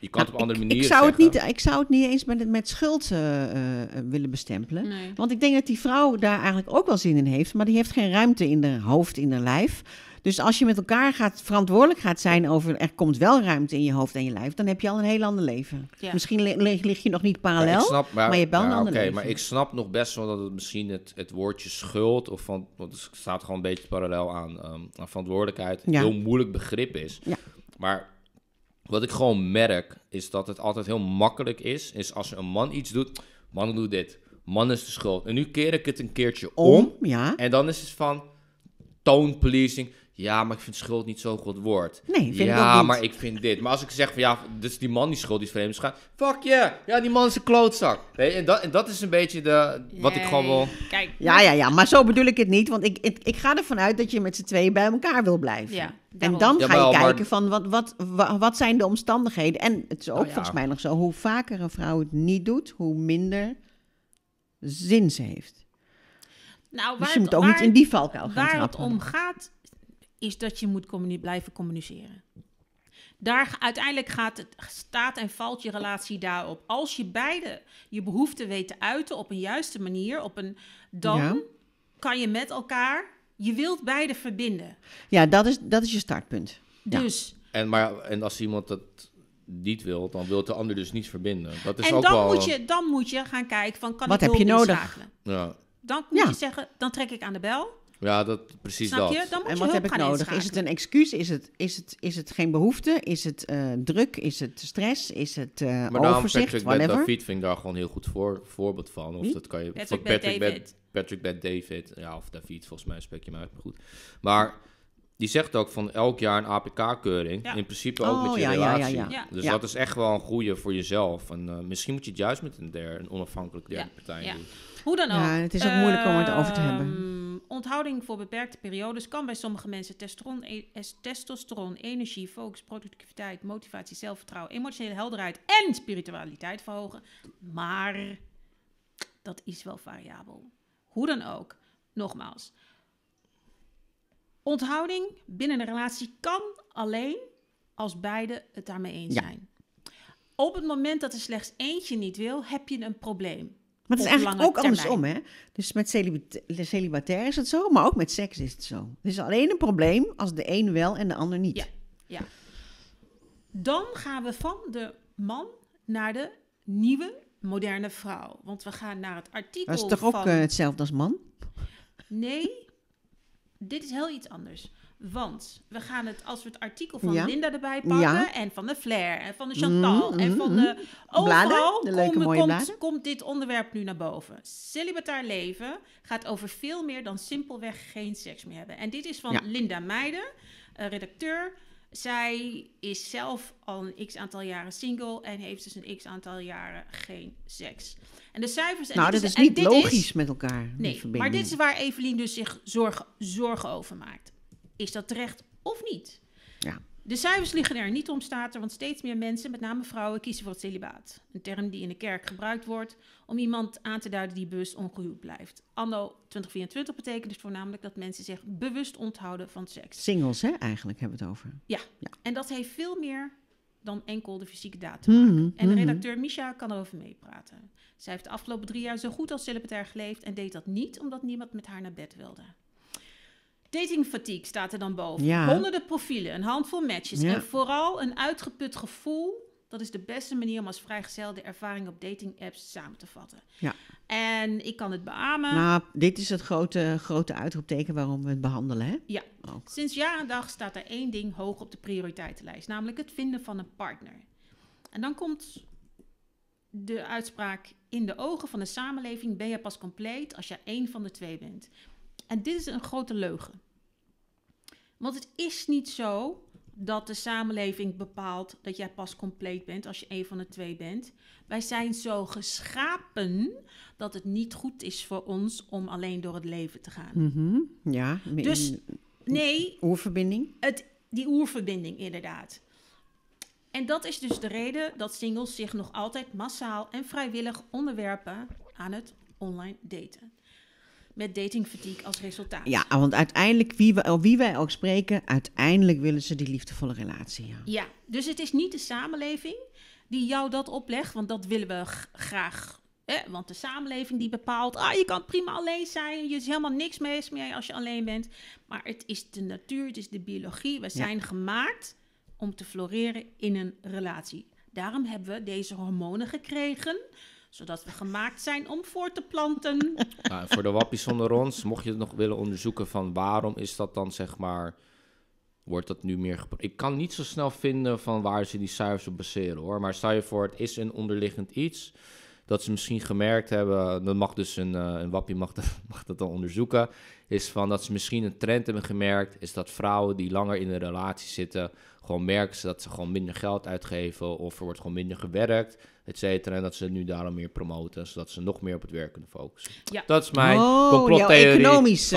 je kan het nou, op andere manier ik zou het niet, Ik zou het niet eens met, met schuld eh, eh, willen bestempelen. Want ik denk dat die vrouw daar eigenlijk ook wel zin in heeft. Maar die heeft geen ruimte in haar hoofd, in haar lijf. Dus als je met elkaar gaat, verantwoordelijk gaat zijn over er komt wel ruimte in je hoofd en je lijf, dan heb je al een heel ander leven. Misschien lig, je nog niet parallel, maar, snap, je hebt wel een ander leven. Maar ik snap nog best wel dat het misschien het, het woordje schuld of van, want het staat gewoon een beetje parallel aan, ehm, aan verantwoordelijkheid, heel moeilijk begrip is. Maar wat ik gewoon merk, is dat het altijd heel makkelijk is. Is als een man iets doet, man doet dit. Man is de schuld. En nu keer ik het een keertje om. ja. En dan is het van tone policing. Ja, maar ik vind schuld niet zo'n goed woord. Nee, vind ja, maar ik vind dit. Maar als ik zeg van ja, dus die man die schuld, die is vreemd gaan. Fuck yeah! Ja, die man is een klootzak. en, dat, en dat is een beetje de, wat ik gewoon wil. Kijk. Ja, ja, ja, maar zo bedoel ik het niet. Want ik, ik, ga ervan uit dat je met z'n tweeën bij elkaar wil blijven. Ja, en dan ga je kijken van wat, wat, wat, zijn de omstandigheden. En het is ook nou volgens mij nog zo: hoe vaker een vrouw het niet doet, hoe minder zin ze heeft. Nou, dus je moet ook niet in die valkuil gaan Waar het om gaat is dat je moet blijven communiceren. Daar, uiteindelijk gaat het, staat en valt je relatie daarop. Als je beide je behoeften weet te uiten op een juiste manier, op een, dan kan je met elkaar, je wilt beide verbinden. Ja, dat is, dat is je startpunt. Dus. En, maar, en als iemand dat niet wil, dan wil de ander dus niet verbinden. Dat is en dan, wel... moet je, dan moet je gaan kijken van, kan Wat ik heb je nodig? Ja. Dan moet je zeggen, dan trek ik aan de bel. Ja, dat, precies dat. en wat heb ik nodig? Is het een excuus? Is het, is het, is het geen behoefte? Is het eh, druk? Is het stress? Is het uh, maar overzicht? Maar David vind ik daar gewoon een heel goed voor, voorbeeld van. Of dat kan je... Patrick, Patrick David. Patrick David. Ja, of David, volgens mij spreek je hem Maar goed. Maar die zegt ook van elk jaar een APK-keuring. In principe ook met oh, je ja, relatie. Ja, dus dat is echt wel een goede voor jezelf. En eh, misschien moet je het juist met een, der, een onafhankelijke derde partij doen. Hoe dan ook. Ja, het is ook moeilijk om het over te hebben. Ehm, onthouding voor beperkte periodes kan bij sommige mensen testosteron, e, eh, testosteron energie, focus, productiviteit, motivatie, zelfvertrouwen, emotionele helderheid en spiritualiteit verhogen. Maar dat is wel variabel. Hoe dan ook, nogmaals. Onthouding binnen een relatie kan alleen als beide het daarmee eens zijn. Op het moment dat er slechts eentje niet wil, heb je een probleem. Maar het is eigenlijk ook andersom, hè? Dus met celibata celibatair is het zo, maar ook met seks is het zo. Het is alleen een probleem als de een wel en de ander niet. Ja, ja. Dan gaan we van de man naar de nieuwe moderne vrouw. Want we gaan naar het artikel. Dat is toch ook eh, hetzelfde als man? Nee, dit is heel iets anders. Want we gaan het, als we het artikel van Linda erbij pakken, en van de Flair, en van de mm, Chantal, en mm, van mm. de overal, de leuke, komt, komt, dit onderwerp nu naar boven. Celibataar leven gaat over veel meer dan simpelweg geen seks meer hebben. En dit is van Linda Meijden, eh, redacteur. Zij is zelf al een x aantal jaren single en heeft dus een x aantal jaren geen seks. En de cijfers. En nou, dat is, niet logisch met elkaar. Nee, maar dit is waar Evelien dus zich zorgen, zorgen over maakt is dat terecht of niet? Ja. De cijfers liggen er niet om, staat er, want steeds meer mensen, met name vrouwen, kiezen voor het celibaat. Een term die in de kerk gebruikt wordt om iemand aan te duiden die bewust ongehuwd blijft. Anno 2024 betekent dus voornamelijk dat mensen zich bewust onthouden van seks. Singles, hè, eigenlijk hebben we het over. Ja. en dat heeft veel meer dan enkel de fysieke datum. mm -hmm, En de mhm. redacteur Misha kan erover meepraten. Zij heeft de afgelopen drie jaar zo goed als celibatair geleefd en deed dat niet omdat niemand met haar naar bed wilde. Dating fatigue staat er dan boven. Honderden profielen, een handvol matches en vooral een uitgeput gevoel. Dat is de beste manier om als vrijgezel de ervaring op dating apps samen te vatten. Ja. En ik kan het beamen. Nou, dit is het grote, grote uitroepteken waarom we het behandelen, hè? Ja. Sinds jaar en dag staat er één ding hoog op de prioriteitenlijst, namelijk het vinden van een partner. En dan komt de uitspraak: in de ogen van de samenleving ben je pas compleet als je één van de twee bent. En dit is een grote leugen. Want het is niet zo dat de samenleving bepaalt dat jij pas compleet bent als je een van de twee bent. Wij zijn zo geschapen dat het niet goed is voor ons om alleen door het leven te gaan. Mm Ja, dus nee. Oerverbinding? Het, die oerverbinding, inderdaad. En dat is dus de reden dat singles zich nog altijd massaal en vrijwillig onderwerpen aan het online daten met dating fatigue als resultaat. Ja, want uiteindelijk, wie, we, wie wij ook spreken, uiteindelijk willen ze die liefdevolle relatie. Ja. ja, dus het is niet de samenleving die jou dat oplegt, want dat willen we graag. Hè? Want de samenleving die bepaalt, ah, je kan prima alleen zijn, je is helemaal niks mis meer als je alleen bent. Maar het is de natuur, het is de biologie. We zijn gemaakt om te floreren in een relatie. Daarom hebben we deze hormonen gekregen zodat we gemaakt zijn om voor te planten. Nou, voor de wappies onder ons, mocht je het nog willen onderzoeken van waarom is dat dan zeg maar, wordt dat nu meer gebruikt? Ik kan niet zo snel vinden van waar ze die cijfers op baseren hoor, maar stel je voor het is een onderliggend iets dat ze misschien gemerkt hebben, dat mag dus een, eh, een wappie mag dat, mag dat dan onderzoeken, is van dat ze misschien een trend hebben gemerkt, is dat vrouwen die langer in een relatie zitten gewoon merken ze dat ze gewoon minder geld uitgeven of er wordt gewoon minder gewerkt, et cetera. En dat ze nu daarom meer promoten, zodat ze nog meer op het werk kunnen focussen. Dat is mijn oh, complottheorie. van deze,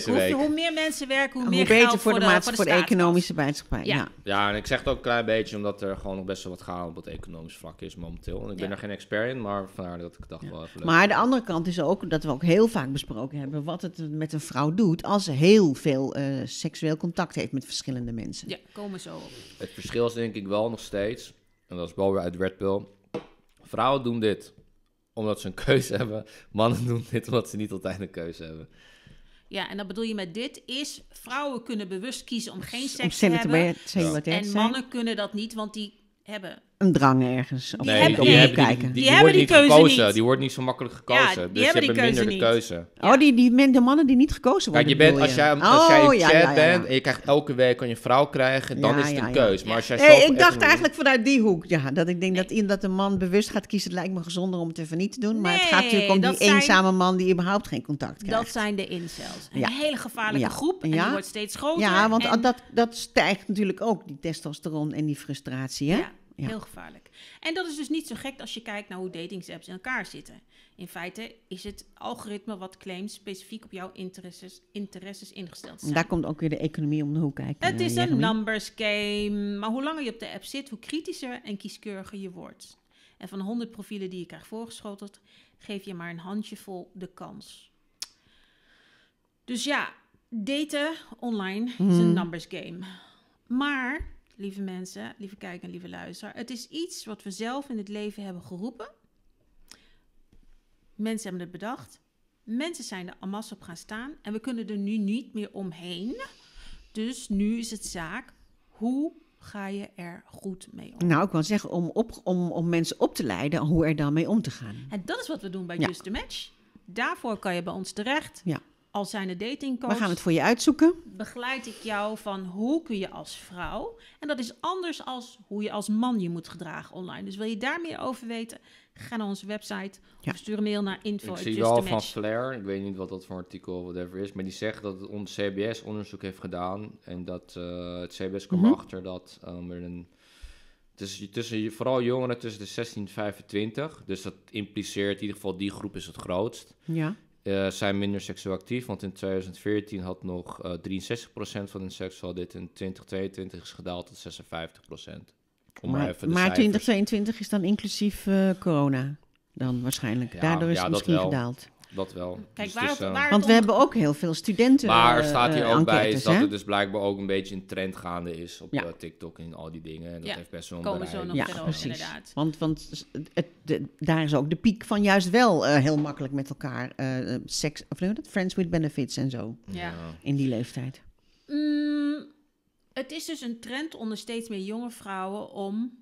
van hoe, hoe, meer mensen werken, hoe, meer beter geld voor de, de, voor de, voor de economische maatschappij. Ja. ja. en ik zeg het ook een klein beetje, omdat er gewoon nog best wel wat gaande op het economisch vlak is momenteel. En ik ben er geen expert in, maar vandaar dat ik dacht wel Maar de andere kant is ook, dat we ook heel vaak besproken hebben, wat het met een vrouw doet als ze heel veel eh, seksueel contact heeft met verschillende mensen. Ja, komen zo Het verschil is denk ik wel nog steeds, en dat is wel uit Red Vrouwen doen dit omdat ze een keuze hebben. Mannen doen dit omdat ze niet altijd een keuze hebben. Ja, en dat bedoel je met dit is... vrouwen kunnen bewust kiezen om geen seks om te hebben. en mannen kunnen dat niet, want die hebben een drang ergens. die, die, hebben kijken. die, die keuze gekozen. Die wordt niet zo makkelijk gekozen. Dus oh, ja, die dus hebben, hebt minder keuze. Oh, die, die de mannen die niet gekozen worden. Kijk, je bent, als, jij, als jij in oh, chat bent en je krijgt elke week een vrouw krijgen, dan is het een keuze. Maar als jij hey, ik dacht eigenlijk vanuit die hoek, ja, dat ik denk dat, in, dat een man bewust gaat kiezen, het lijkt me gezonder om het even niet te doen. Maar het gaat natuurlijk om die eenzame man die überhaupt geen contact krijgt. Dat zijn de incels. Een hele gevaarlijke groep en die wordt steeds groter. Ja, want dat stijgt natuurlijk ook, die testosteron en die frustratie, hè? Heel gevaarlijk. En dat is dus niet zo gek als je kijkt naar hoe datingsapps in elkaar zitten. In feite is het algoritme wat claims specifiek op jouw interesses, interesses ingesteld zijn. Daar komt ook weer de economie om de hoek kijken. Het is eh, een numbers game. Maar hoe langer je op de app zit, hoe kritischer en kieskeuriger je wordt. En van 100 profielen die je krijgt voorgeschoteld, geef je maar een handjevol de kans. Dus ja, daten online is een mhm. numbers game. Maar lieve mensen, lieve kijk en lieve luister. Het is iets wat we zelf in het leven hebben geroepen. Mensen hebben het bedacht. Mensen zijn er en massa op gaan staan en we kunnen er nu niet meer omheen. Dus nu is het zaak, hoe ga je er goed mee om? Nou, ik wil zeggen, om, om, om mensen op te leiden hoe er dan mee om te gaan. En dat is wat we doen bij Just the Match. Daarvoor kan je bij ons terecht. Ja als zijnde datingcoach. We gaan het voor je uitzoeken. Begeleid ik jou van hoe kun je als vrouw. En dat is anders als hoe je als man je moet gedragen online. Dus wil je daar meer over weten? Ga naar onze website of stuur een mail naar info. Ik zie wel van Flair, ik weet niet wat dat voor artikel of whatever is, maar die zegt dat het ons CBS onderzoek heeft gedaan en dat eh, het CBS komt mhm. achter dat um, er een tussen, tussen, vooral jongeren tussen de 16 en 25. Dus dat impliceert in ieder geval die groep is het grootst. Ja. Eh, zijn minder seksueel actief. Want in 2014 had nog uh, eh, 63% van hun seksueel dit. In 2022 is gedaald tot 56%. maar, 2022 is dan inclusief eh, corona dan waarschijnlijk. Daardoor is het misschien gedaald dat wel. Kijk, dus waar eh, want we hebben ook heel veel studenten. Maar er staat hier eh, ook bij is dat het dus blijkbaar ook een beetje een trend gaande is op eh, TikTok en al die dingen. En dat heeft best wel een Komen zo nog ja, precies. Want, want het, daar is ook de piek van juist wel heel makkelijk met elkaar. Uh, seks, of dat? Friends with benefits en zo. Ja. In die leeftijd. Mm, het is dus een trend onder steeds meer jonge vrouwen om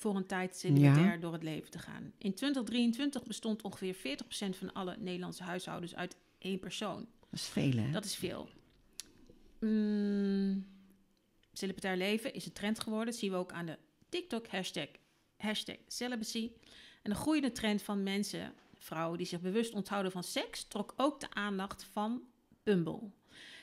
voor een tijd celibatair door het leven te gaan. In 2023 bestond ongeveer 40% van alle Nederlandse huishoudens uit één persoon. Dat is veel, hè? Dat is veel. Mm, leven is een trend geworden. Dat zien we ook aan de TikTok-hashtag hashtag celibacy. En groeiende trend van mensen, vrouwen die zich bewust onthouden van seks, trok ook de aandacht van Bumble.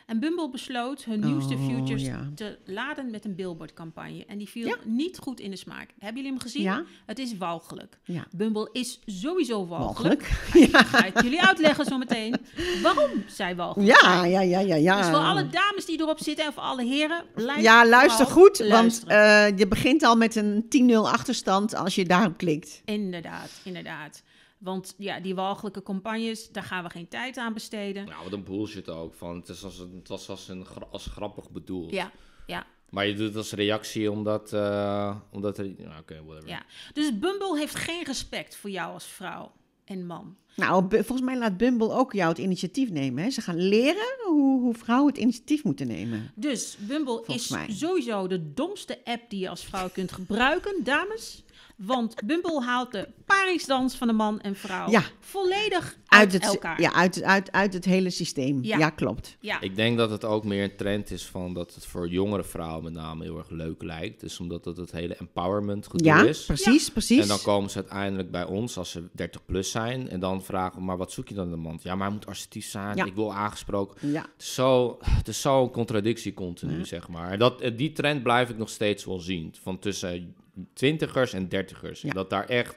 En Bumble besloot hun nieuwste oh, futures te laden met een billboardcampagne. En die viel niet goed in de smaak. Hebben jullie hem gezien? Het is walgelijk. Bumble is sowieso walgelijk. Ga ik jullie uitleggen zometeen waarom zij walgelijk ja, Ja, ja, ja, ja. Dus voor alle dames die erop zitten en voor alle heren, Ja, luister goed, want eh, je begint al met een 10-0 achterstand als je daarop klikt. Inderdaad, inderdaad. Want ja, die walgelijke campagnes, daar gaan we geen tijd aan besteden. Nou, wat een bullshit ook. Van, het, is als, het was als, een, als grappig bedoeld. Ja, ja. Maar je doet het als reactie omdat, uh, omdat er... Oké, okay, whatever. Ja. Dus Bumble heeft geen respect voor jou als vrouw en man. Nou, volgens mij laat Bumble ook jou het initiatief nemen. Hè? Ze gaan leren hoe, hoe vrouwen het initiatief moeten nemen. Dus Bumble is sowieso de domste app die je als vrouw kunt gebruiken, dames. Want Bumble haalt de paringsdans van de man en vrouw volledig uit, uit het, elkaar. Ja, uit, uit, uit het hele systeem. Ja, klopt. Ja. Ik denk dat het ook meer een trend is van dat het voor jongere vrouwen met name heel erg leuk lijkt. Dus omdat dat het hele empowerment gedoe ja, is. Precies, precies. En dan komen ze uiteindelijk bij ons als ze 30 plus zijn. En dan vragen we, maar wat zoek je dan in de man? Ja, maar hij moet assertief zijn. Ik wil aangesproken. Ja. Het is zo, het zo contradictie continu, zeg maar. dat, eh, die trend blijf ik nog steeds wel zien. Van tussen twintigers en dertigers. Ja. Dat daar echt,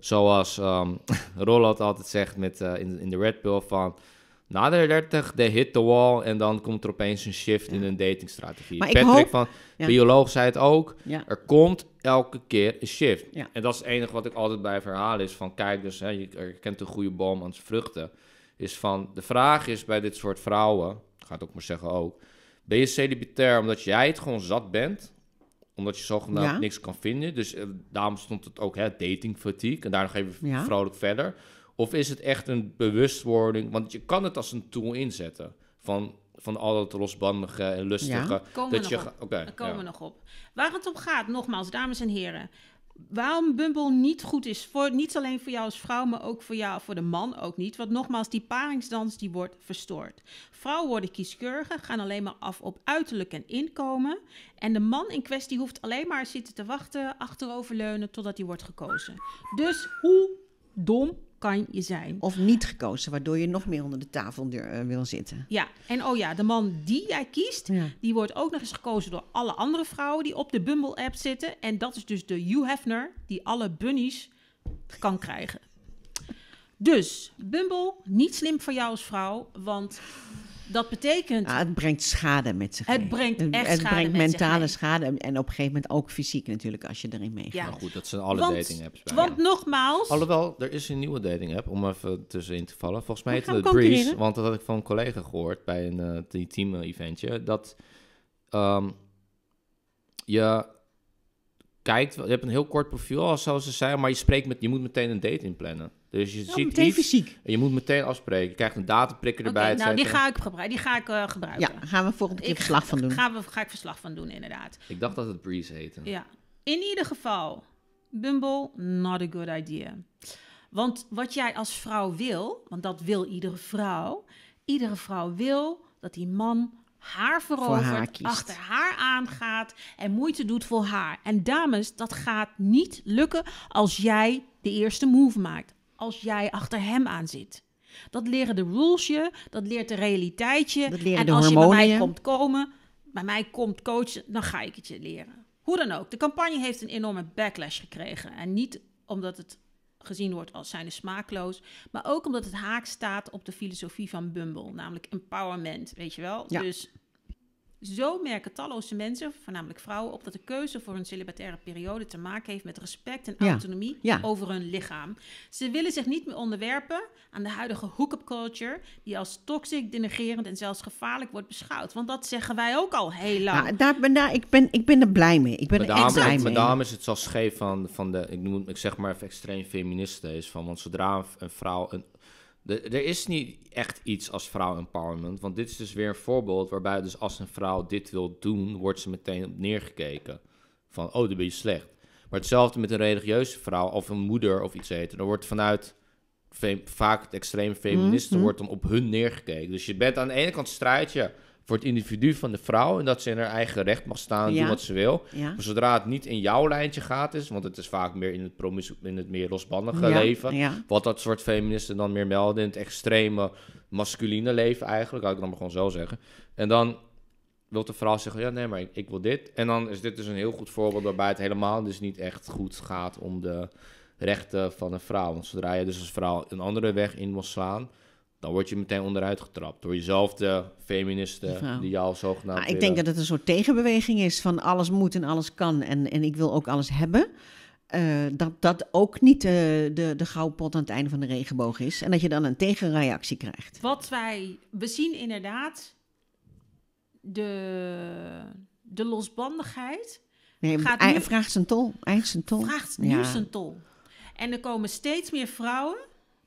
zoals um, Roland altijd zegt met, eh, in, in de Red bull van... Na de 30, de hit the wall en dan komt er opeens een shift in een datingstrategie. Maar Patrick van Bioloog zei het ook. Er komt elke keer een shift. En dat is het enige wat ik altijd bij verhalen is van kijk dus, hè, je kent een goede boom aan zijn vruchten. Is van, de vraag is bij dit soort vrouwen, gaat ook maar zeggen ook, ben je celibitair omdat jij het gewoon zat bent omdat je zogenaamd niks kan vinden. Dus eh, daarom stond het ook hè, dating fatigue. En daar nog even ja. vrolijk verder. Of is het echt een bewustwording? Want je kan het als een tool inzetten. Van, van al dat losbandige en lustige. Ja. dat je, nog komen we nog op. Waar het om gaat, nogmaals, dames en heren waarom Bumble niet goed is. Voor, niet alleen voor jou als vrouw, maar ook voor jou, voor de man ook niet. Want nogmaals, die paringsdans die wordt verstoord. Vrouwen worden kieskeuriger, gaan alleen maar af op uiterlijk en inkomen. En de man in kwestie hoeft alleen maar zitten te wachten, achteroverleunen totdat hij wordt gekozen. Dus hoe dom kan je zijn. Of niet gekozen, waardoor je nog meer onder de tafel eh, wil zitten. Ja, en oh ja, de man die jij kiest, die wordt ook nog eens gekozen door alle andere vrouwen die op de Bumble-app zitten. En dat is dus de Hugh Hefner die alle bunnies kan krijgen. Dus, Bumble, niet slim voor jou als vrouw, want dat betekent. Nou, het brengt schade met zich mee. Het brengt echt schade. Het brengt mentale schade en op een gegeven moment ook fysiek natuurlijk als je erin meegaat. Ja, goed, dat zijn alle dating apps. Want nogmaals. Alhoewel, er is een nieuwe dating app om even tussenin te vallen. Volgens mij heet het Breeze, want dat had ik van een collega gehoord bij een eh, team eh, eventje. Dat um, je kijkt, je hebt een heel kort profiel, alsof zoals ze zijn, maar je spreekt met, je moet meteen een date inplannen. Dus je ziet meteen fysiek. En je moet meteen afspreken. Je krijgt een dataprikker erbij. Okay, nou, die ga ik gebruiken. Die ga ik eh, gebruiken. Ja, gaan we volgende keer ik, verslag van doen. Ga, we, ga ik verslag van doen, inderdaad. Ik dacht dat het Breeze heette. Ja. In ieder geval, Bumble, not a good idea. Want wat jij als vrouw wil, want dat wil iedere vrouw. Iedere vrouw wil dat die man haar verovert, achter haar aangaat en moeite doet voor haar. En dames, dat gaat niet lukken als jij de eerste move maakt. Als jij achter hem aan zit. Dat leren de rules je, dat leert de realiteit je. Dat leren en als je bij mij komt komen, bij mij komt coachen, dan ga ik het je leren. Hoe dan ook, de campagne heeft een enorme backlash gekregen. En niet omdat het gezien wordt als zijnde smaakloos. Maar ook omdat het haak staat op de filosofie van Bumble, namelijk empowerment, weet je wel. Ja. Dus zo merken talloze mensen, voornamelijk vrouwen, op dat de keuze voor een celibataire periode te maken heeft met respect en autonomie over hun lichaam. Ze willen zich niet meer onderwerpen aan de huidige hookup culture, die als toxic, denigerend en zelfs gevaarlijk wordt beschouwd. Want dat zeggen wij ook al heel lang. Nou, daar ben, ik, ben, ik ben er blij mee. Ik ben er echt blij mee. Daarom is het zo scheef van, van de, ik, noem, ik zeg maar even extreem feministen, is van, want zodra een vrouw een er is niet echt iets als vrouw-empowerment. Want dit is dus weer een voorbeeld waarbij dus als een vrouw dit wil doen, wordt ze meteen op neergekeken. Van, oh, dan ben je slecht. Maar hetzelfde met een religieuze vrouw of een moeder of iets eten. Dan wordt vanuit vaak het extreem feministen mhm. wordt dan op hun neergekeken. Dus je bent aan de ene kant strijd je voor het individu van de vrouw. En dat ze in haar eigen recht mag staan doen wat ze wil. zodra het niet in jouw lijntje gaat is, want het is vaak meer in het, in het meer losbandige leven. Wat dat soort feministen dan meer melden. In het extreme masculine leven eigenlijk, laat ik dan maar gewoon zo zeggen. En dan wil de vrouw zeggen, ja nee, maar ik, ik wil dit. En dan is dit dus een heel goed voorbeeld waarbij het helemaal dus niet echt goed gaat om de rechten van een vrouw. Want zodra je dus als vrouw een andere weg in wil slaan dan word je meteen onderuit getrapt door jezelf, de feministen die jou zogenaamd. Ah, ik denk dat het een soort tegenbeweging is van alles moet en alles kan en, en ik wil ook alles hebben. Eh, dat dat ook niet de, de goudpot aan het einde van de regenboog is. En dat je dan een tegenreactie krijgt. Wat wij, we zien inderdaad de, de losbandigheid. Nee, gaat nu, vraagt zijn tol. eind zijn tol. Vraagt nu zijn tol. En er komen steeds meer vrouwen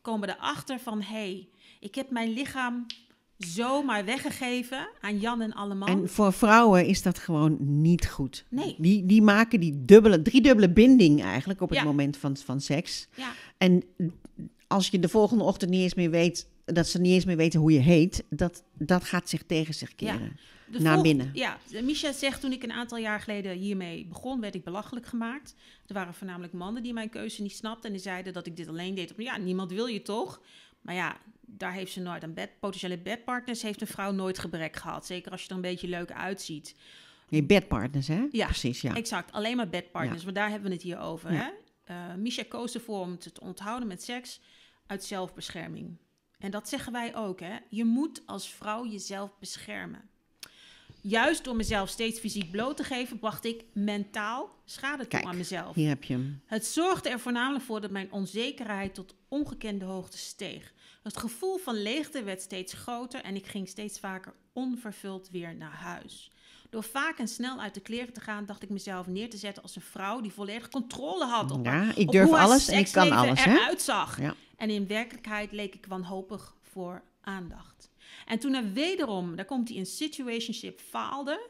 komen erachter van... hé, hey, ik heb mijn lichaam zomaar weggegeven aan Jan en allemaal. En voor vrouwen is dat gewoon niet goed. Nee. Die, die maken die dubbele, driedubbele binding eigenlijk op het moment van, van seks. Ja. En als je de volgende ochtend niet eens meer weet dat ze niet eens meer weten hoe je heet, dat, dat gaat zich tegen zich keren. Ja. naar binnen. Ja, Misha zegt toen ik een aantal jaar geleden hiermee begon, werd ik belachelijk gemaakt. Er waren voornamelijk mannen die mijn keuze niet snapten en die zeiden dat ik dit alleen deed. Ja, niemand wil je toch? Maar ja, daar heeft ze nooit een bed, potentiële bedpartners heeft een vrouw nooit gebrek gehad. Zeker als je er een beetje leuk uitziet. Nee, bedpartners, hè? Ja, precies. Ja, exact. Alleen maar bedpartners, ja. maar daar hebben we het hier over. Ja. Hè? Uh, Misha koos ervoor om te onthouden met seks uit zelfbescherming. En dat zeggen wij ook, hè? Je moet als vrouw jezelf beschermen. Juist door mezelf steeds fysiek bloot te geven, bracht ik mentaal schade toe aan mezelf. Hier heb je hem. Het zorgde er voornamelijk voor dat mijn onzekerheid tot ongekende hoogte steeg. Het gevoel van leegte werd steeds groter en ik ging steeds vaker onvervuld weer naar huis. Door vaak en snel uit de kleren te gaan, dacht ik mezelf neer te zetten als een vrouw die volledig controle had op, ja, ik durf op alles en ik kan alles, eruit zag. En in werkelijkheid leek ik wanhopig voor aandacht. En toen er wederom, daar komt hij in situationship, faalde.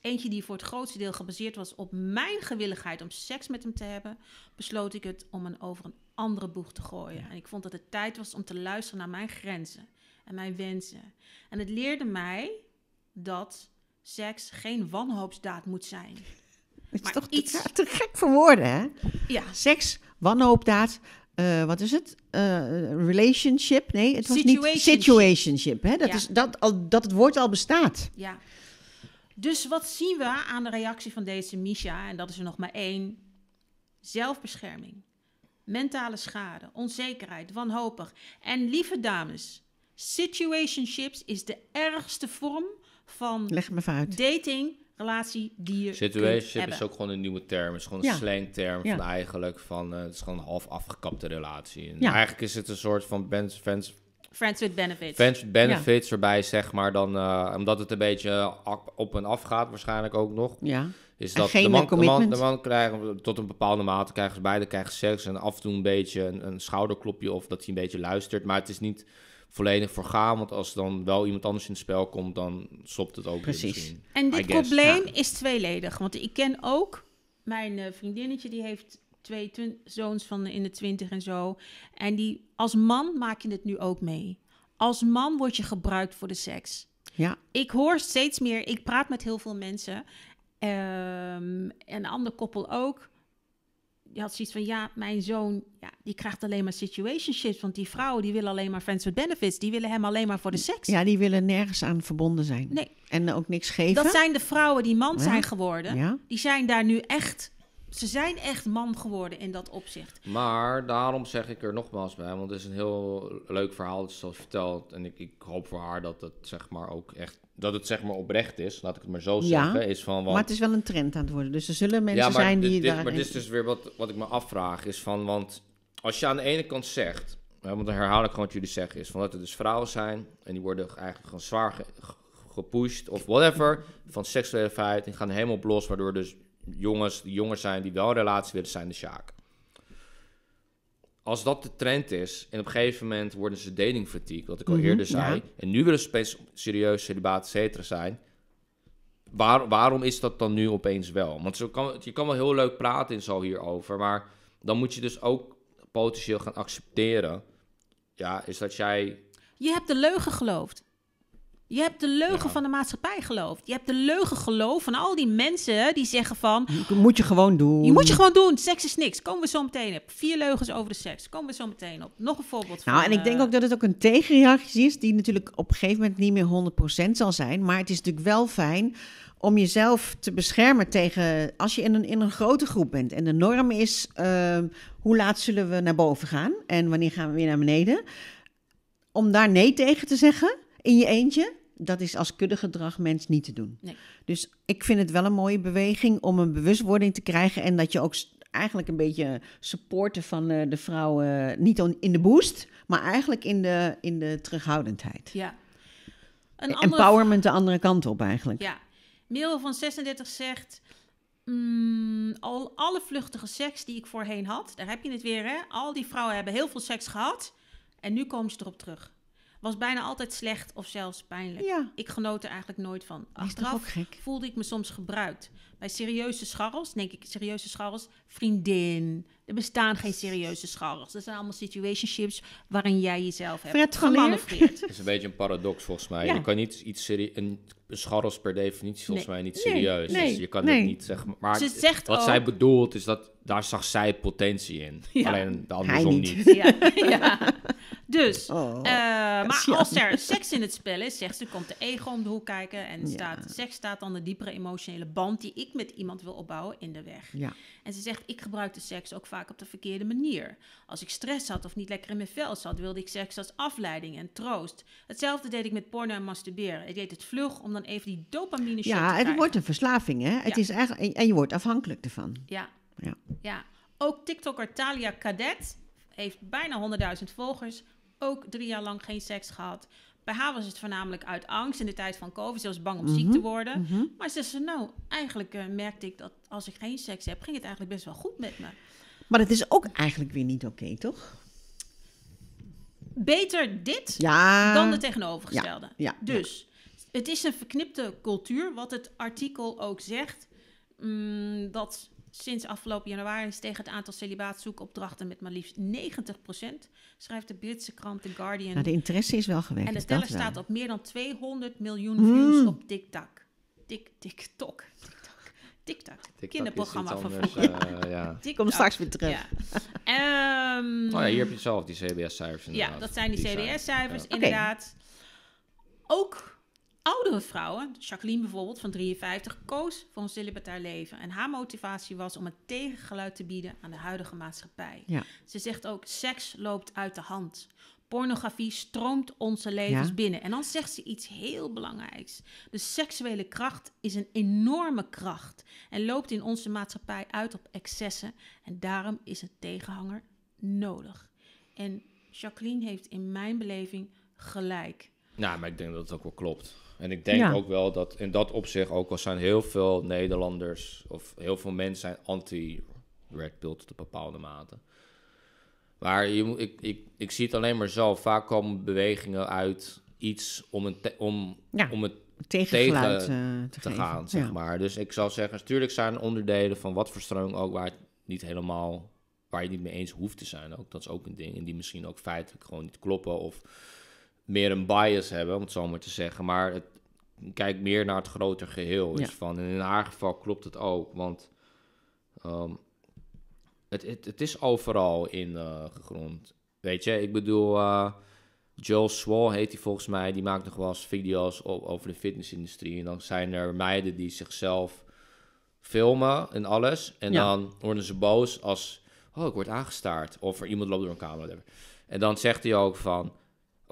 Eentje die voor het grootste deel gebaseerd was op mijn gewilligheid om seks met hem te hebben, besloot ik het om een over een andere boeg te gooien. En ik vond dat het tijd was om te luisteren naar mijn grenzen en mijn wensen. En het leerde mij dat seks geen wanhoopsdaad moet zijn. Het is toch iets... te, gek voor woorden, hè? Ja. Seks, wanhoopdaad, eh, wat is het? Eh, relationship? Nee, het was niet situationship. Hè? Dat, is, dat, al, dat het woord al bestaat. Ja. Dus wat zien we aan de reactie van deze Misha? En dat is er nog maar één. Zelfbescherming mentale schade, onzekerheid, wanhopig. En lieve dames, situationships is de ergste vorm van Leg me uit. dating relatie die Situationship is ook gewoon een nieuwe term. is gewoon een ja. slangterm van eigenlijk van... Eh, het is gewoon een half afgekapte relatie. En Eigenlijk is het een soort van... fans, Friends with Benefits. Friends with Benefits ja. erbij, zeg maar, dan, eh, omdat het een beetje op en af gaat waarschijnlijk ook nog. Ja. Is dat de man, de, man, de, krijgen tot een bepaalde mate krijgen ze beide krijgen seks en af en toe een beetje een, schouderklopje of dat hij een beetje luistert, maar het is niet volledig voor Want als dan wel iemand anders in het spel komt, dan stopt het ook. Precies. En dit probleem is tweeledig. Want ik ken ook mijn eh, vriendinnetje, die heeft twee zoons van in de twintig en zo. En die, als man maak je het nu ook mee. Als man word je gebruikt voor de seks. Ja. Ik hoor steeds meer, ik praat met heel veel mensen. Ehm, en een ander koppel ook. Je had zoiets van, ja, mijn zoon, ja, die krijgt alleen maar situationships. Want die vrouwen, die willen alleen maar friends with benefits. Die willen hem alleen maar voor de seks. Ja, die willen nergens aan verbonden zijn. Nee. En ook niks geven. Dat zijn de vrouwen die man zijn geworden. Ja. Die zijn daar nu echt ze zijn echt man geworden in dat opzicht. Maar daarom zeg ik er nogmaals bij, want het is een heel leuk verhaal dat ze vertelt. En ik, ik, hoop voor haar dat het zeg maar ook echt, dat het zeg maar oprecht is, laat ik het maar zo zeggen. is van, want, maar het is wel een trend aan het worden, dus er zullen mensen zijn die dit, daar... maar dit is dus weer wat, wat ik me afvraag, is van, want als je aan de ene kant zegt, want dan herhaal ik gewoon wat jullie zeggen, is van dat er dus vrouwen zijn en die worden eigenlijk gewoon zwaar ge gepusht of whatever van seksuele feiten. Die gaan helemaal op los, waardoor dus jongens die jongens zijn, die wel een relatie willen zijn, de Sjaak. Als dat de trend is, en op een gegeven moment worden ze dating fatigue, wat ik al mhm, eerder zei, en nu willen ze serieus celibaat, cetera, zijn, Waar, waarom is dat dan nu opeens wel? Want zo kan, je kan wel heel leuk praten in zo hierover, maar dan moet je dus ook potentieel gaan accepteren. Ja, is dat jij. Je hebt de leugen geloofd. Je hebt de leugen van de maatschappij geloofd. Je hebt de leugen geloof van al die mensen die zeggen van... Moet je gewoon doen. Je moet je gewoon doen. Seks is niks. Komen we zo meteen op. Vier leugens over de seks. Komen we zo meteen op. Nog een voorbeeld. Nou, en ik denk eh, ook dat het ook een tegenreactie is... die natuurlijk op een gegeven moment niet meer 100% zal zijn. Maar het is natuurlijk wel fijn om jezelf te beschermen tegen... als je in een, in een grote groep bent. En de norm is ehm, hoe laat zullen we naar boven gaan... en wanneer gaan we weer naar beneden... Om daar nee tegen te zeggen, in je eentje, dat is als kuddegedrag mens niet te doen. Nee. Dus ik vind het wel een mooie beweging om een bewustwording te krijgen en dat je ook eigenlijk een beetje supporten van eh, de vrouwen, eh, niet in de boost, maar eigenlijk in de, in de terughoudendheid. Ja. Een e-, andere... Empowerment de andere kant op eigenlijk. Ja. Mail van 36 zegt, mm, al, alle vluchtige seks die ik voorheen had, daar heb je het weer hè, al die vrouwen hebben heel veel seks gehad en nu komen ze erop terug was bijna altijd slecht of zelfs pijnlijk. Ja. Ik genoot er eigenlijk nooit van. Achteraf voelde ik me soms gebruikt. Bij serieuze scharrels, denk ik, serieuze scharrels, vriendin. Er bestaan geen serieuze scharrels. Dat zijn allemaal situationships waarin jij jezelf hebt gemanoeuvreerd. Dat is een beetje een paradox volgens mij. Je kan niet iets serieus... Een scharrels per definitie volgens mij niet serieus. Dus je kan het niet zeggen. Maar Ze zegt wat zij bedoelt is dat daar zag zij potentie in. Ja. Alleen de andersom niet. niet. ja. Dus, oh. eh, maar als er seks in het spel is, zegt ze, komt de ego om de hoek kijken. En staat, seks staat dan de diepere emotionele band die ik met iemand wil opbouwen in de weg. Ja. En ze zegt, ik gebruik de seks ook vaak op de verkeerde manier. Als ik stress had of niet lekker in mijn vel zat, wilde ik seks als afleiding en troost. Hetzelfde deed ik met porno en masturberen. Ik deed het vlug om dan even die dopamine ja, te krijgen. Ja, het wordt een verslaving, hè? Het is echt en je wordt afhankelijk ervan. Ja. Ja. ja. Ook TikToker Talia Cadet heeft bijna 100.000 volgers ook drie jaar lang geen seks gehad. Bij haar was het voornamelijk uit angst in de tijd van COVID. Ze was bang om ziek te mhm, worden. Mhm. Maar ze zei, nou, eigenlijk eh, merkte ik dat als ik geen seks heb, ging het eigenlijk best wel goed met me. Maar het is ook eigenlijk weer niet oké, toch? Beter dit dan de tegenovergestelde. dus het is een verknipte cultuur, wat het artikel ook zegt. Mm, dat sinds afgelopen januari tegen het aantal celibaatzoekopdrachten met maar liefst 90%, schrijft de Britse krant The Guardian. Maar nou, de interesse is wel gewekt. En de teller staat op meer dan 200 miljoen hmm. views op TikTok. Tik, TikTok. TikTok. TikTok Kinderprogramma van vroeger. Eh, uh, Kom straks weer terug. Ehm, oh ja, hier heb je zelf die CBS-cijfers. Ja, dat zijn die CBS-cijfers, inderdaad. Ook Oudere vrouwen, Jacqueline bijvoorbeeld van 53, koos voor een celibatair leven. En haar motivatie was om het tegengeluid te bieden aan de huidige maatschappij. Ze zegt ook: seks loopt uit de hand. Pornografie stroomt onze levens binnen. En dan zegt ze iets heel belangrijks. De seksuele kracht is een enorme kracht en loopt in onze maatschappij uit op excessen. En daarom is een tegenhanger nodig. En Jacqueline heeft in mijn beleving gelijk. Nou, maar ik denk dat het ook wel klopt. En ik denk ook wel dat in dat opzicht, ook al zijn heel veel Nederlanders of heel veel mensen zijn anti-red pill tot bepaalde mate. Maar je, ik, ik, ik zie het alleen maar zo. Vaak komen bewegingen uit iets om, een om, om het tegen eh, te, gaan, zeg maar. Dus ik zou zeggen, natuurlijk zijn onderdelen van wat voor ook waar het niet helemaal, waar je niet mee eens hoeft te zijn. Ook dat is ook een ding. En die misschien ook feitelijk gewoon niet kloppen of meer een bias hebben, om het zo maar te zeggen. Maar het, kijk meer naar het groter geheel. Is dus van, in haar geval klopt het ook, want ehm, het, het, het, is overal in uh, gegrond. Weet je, ik bedoel, uh, Joel Swall heet hij volgens mij, die maakt nog wel eens video's op, over de fitnessindustrie. En dan zijn er meiden die zichzelf filmen en alles. En dan worden ze boos als, oh, ik word aangestaard. Of er iemand loopt door een camera. En dan zegt hij ook van,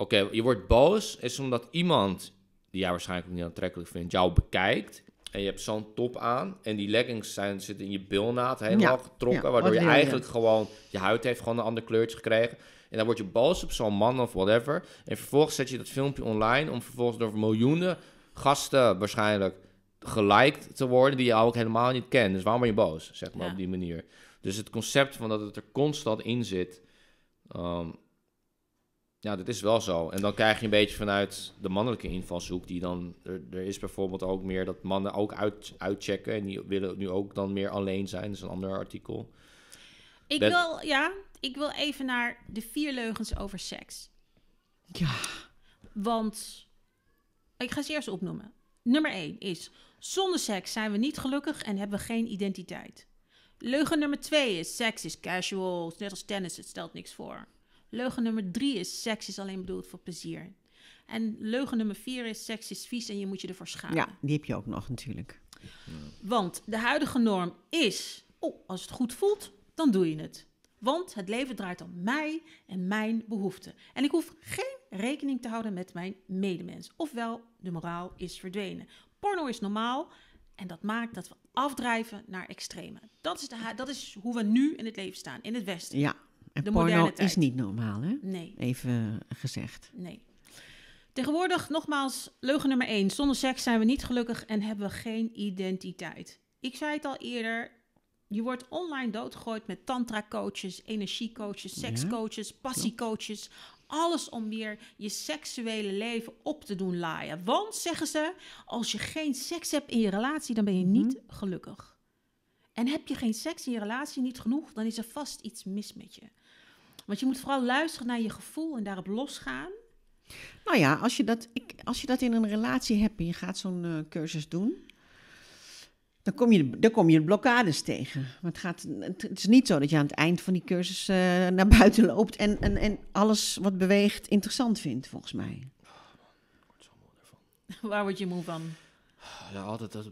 Oké, je wordt boos, is omdat iemand die jij waarschijnlijk niet aantrekkelijk vindt, jou bekijkt. En je hebt zo'n top aan. En die leggings zijn, zitten in je bilnaad helemaal getrokken. waardoor je eigenlijk gewoon... Je huid heeft gewoon een ander kleurtje gekregen. En dan word je boos op zo'n man of whatever. En vervolgens zet je dat filmpje online... om vervolgens door miljoenen gasten waarschijnlijk geliked te worden... die je ook helemaal niet kent. Dus waarom ben je boos, zeg maar, op die manier? Dus het concept van dat het er constant in zit... Ehm, ja, dat is wel zo. En dan krijg je een beetje vanuit de mannelijke invalshoek, die dan. Er, is bijvoorbeeld ook meer dat mannen ook uit, uitchecken. En die willen nu ook dan meer alleen zijn. Dat is een ander artikel. Ik wil, ja, ik wil even naar de vier leugens over seks. Ja. Want ik ga ze eerst opnoemen. Nummer 1 is: zonder seks zijn we niet gelukkig en hebben we geen identiteit. Leugen nummer 2 is: seks is casual, net als tennis, het stelt niks voor. Leugen nummer drie is: seks is alleen bedoeld voor plezier. En leugen nummer vier is: seks is vies en je moet je ervoor schamen. Ja, die heb je ook nog natuurlijk. Want de huidige norm is: oh, als het goed voelt, dan doe je het. Want het leven draait om mij en mijn behoeften. En ik hoef geen rekening te houden met mijn medemens. Ofwel, de moraal is verdwenen. Porno is normaal en dat maakt dat we afdrijven naar extreme. Dat is, de, dat is hoe we nu in het leven staan, in het Westen. Ja, en de porno is niet normaal, hè? Nee. Even eh, gezegd. Nee. Tegenwoordig, nogmaals, leugen nummer één: Zonder seks zijn we niet gelukkig en hebben we geen identiteit. Ik zei het al eerder, je wordt online doodgegooid met tantra-coaches, energiecoaches, sekscoaches, ja, passiecoaches. Alles om weer je seksuele leven op te doen laaien. Want, zeggen ze, als je geen seks hebt in je relatie, dan ben je niet mhm. gelukkig. En heb je geen seks in je relatie niet genoeg, dan is er vast iets mis met je. Want je moet vooral luisteren naar je gevoel en daarop losgaan. Nou ja, als je dat, ik, als je dat in een relatie hebt en je gaat zo'n eh, cursus doen, dan kom, je, dan kom je blokkades tegen. Maar het, gaat, het, is niet zo dat je aan het eind van die cursus eh, naar buiten loopt en, en, en alles wat beweegt interessant vindt, volgens mij. Waar word je moe van? Ja, altijd dat,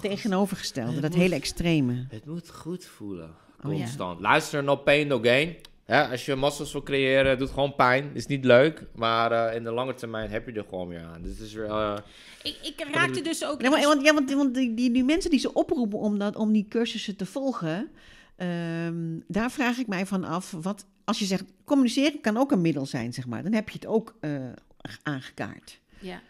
tegenovergestelde, dat hele extreme. Het moet goed voelen. Oh constant. Oh, Luister naar no pain, no gain. Ja, als je massas wil creëren, doet gewoon pijn. Is niet leuk, maar eh, in de lange termijn heb je er gewoon meer aan. Dus is weer, eh, ik, ik raakte dus ook. Nee, maar, dus- want ja, want, want die, die, mensen die ze oproepen om, dat, om die cursussen te volgen, ehm, daar vraag ik mij van af. Wat, als je zegt communiceren kan ook een middel zijn, zeg maar, dan heb je het ook uh, aangekaart. Ja.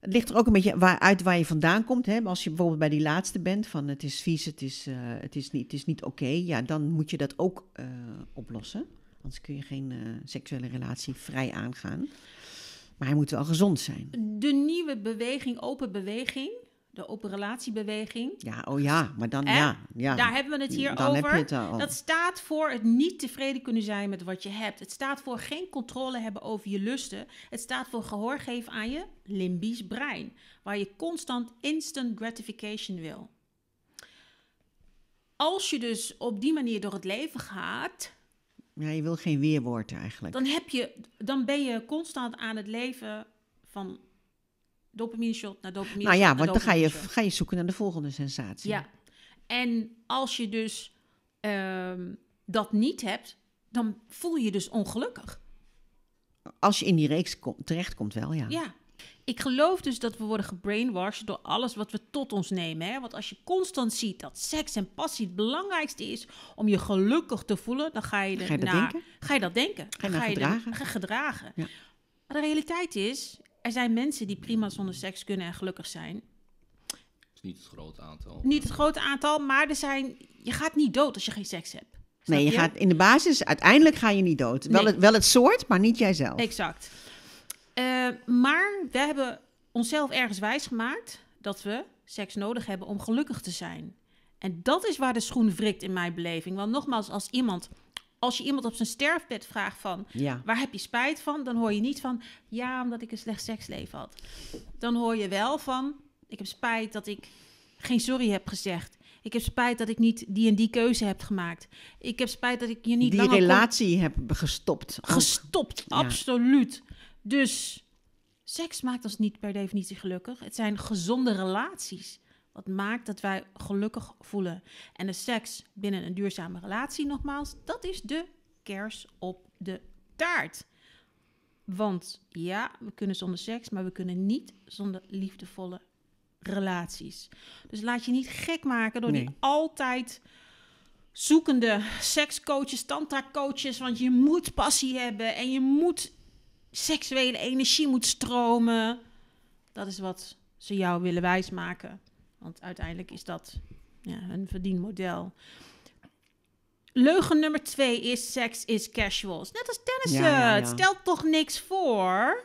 Het ligt er ook een beetje waar, uit waar je vandaan komt. Hè? als je bijvoorbeeld bij die laatste bent, van het is vies, het is, eh, het is niet, het is niet oké, ja, dan moet je dat ook eh, oplossen. Anders kun je geen eh, seksuele relatie vrij aangaan. Maar hij moet wel gezond zijn. De nieuwe beweging, open beweging, de open relatiebeweging. Ja, oh ja, maar dan ja, ja. Daar hebben we het hier over. Dat staat voor het niet tevreden kunnen zijn met wat je hebt. Het staat voor geen controle hebben over je lusten. Het staat voor gehoor geven aan je limbisch brein, waar je constant instant gratification wil. Als je dus op die manier door het leven gaat, ja, je wil geen weerwoord eigenlijk. Dan heb je dan ben je constant aan het leven van dopamine shot naar dopamine Nou shot ja, want dan ga je, ga je zoeken naar de volgende sensatie. Ja. En als je dus ehm, dat niet hebt, dan voel je dus ongelukkig. Als je in die reeks terecht terechtkomt wel, ja. Ja. Ik geloof dus dat we worden gebrainwashed door alles wat we tot ons nemen. Hè? Want als je constant ziet dat seks en passie het belangrijkste is om je gelukkig te voelen, dan ga je, er ga je dat denken. Ga je dat denken? Ga je, gedragen? gedragen. Ja. Maar de realiteit is, er zijn mensen die prima zonder seks kunnen en gelukkig zijn. Is niet het grote aantal. Niet het grote aantal, maar er zijn, je gaat niet dood als je geen seks hebt. Nee, je, gaat in de basis, uiteindelijk ga je niet dood. Wel, het, wel het soort, maar niet jijzelf. Exact. Eh, maar we hebben onszelf ergens wijs gemaakt dat we seks nodig hebben om gelukkig te zijn. En dat is waar de schoen wrikt in mijn beleving. Want nogmaals, als iemand als je iemand op zijn sterfbed vraagt van... Ja. waar heb je spijt van? Dan hoor je niet van... ja, omdat ik een slecht seksleven had. Dan hoor je wel van... ik heb spijt dat ik geen sorry heb gezegd. Ik heb spijt dat ik niet die en die keuze heb gemaakt. Ik heb spijt dat ik je niet. Die relatie heb gestopt. Gestopt, absoluut. Dus seks maakt ons niet per definitie gelukkig. Het zijn gezonde relaties. Wat maakt dat wij gelukkig voelen. En de seks binnen een duurzame relatie, nogmaals, dat is de kers op de taart. Want ja, we kunnen zonder seks, maar we kunnen niet zonder liefdevolle relaties. Dus laat je niet gek maken door die altijd zoekende sekscoaches, tantra-coaches. Want je moet passie hebben en je moet seksuele energie moet stromen. Dat is wat ze jou willen wijsmaken. Want uiteindelijk is dat ja, een verdienmodel. Leugen nummer twee is seks is casuals. Net als tennissen. Ja, Het stelt toch niks voor?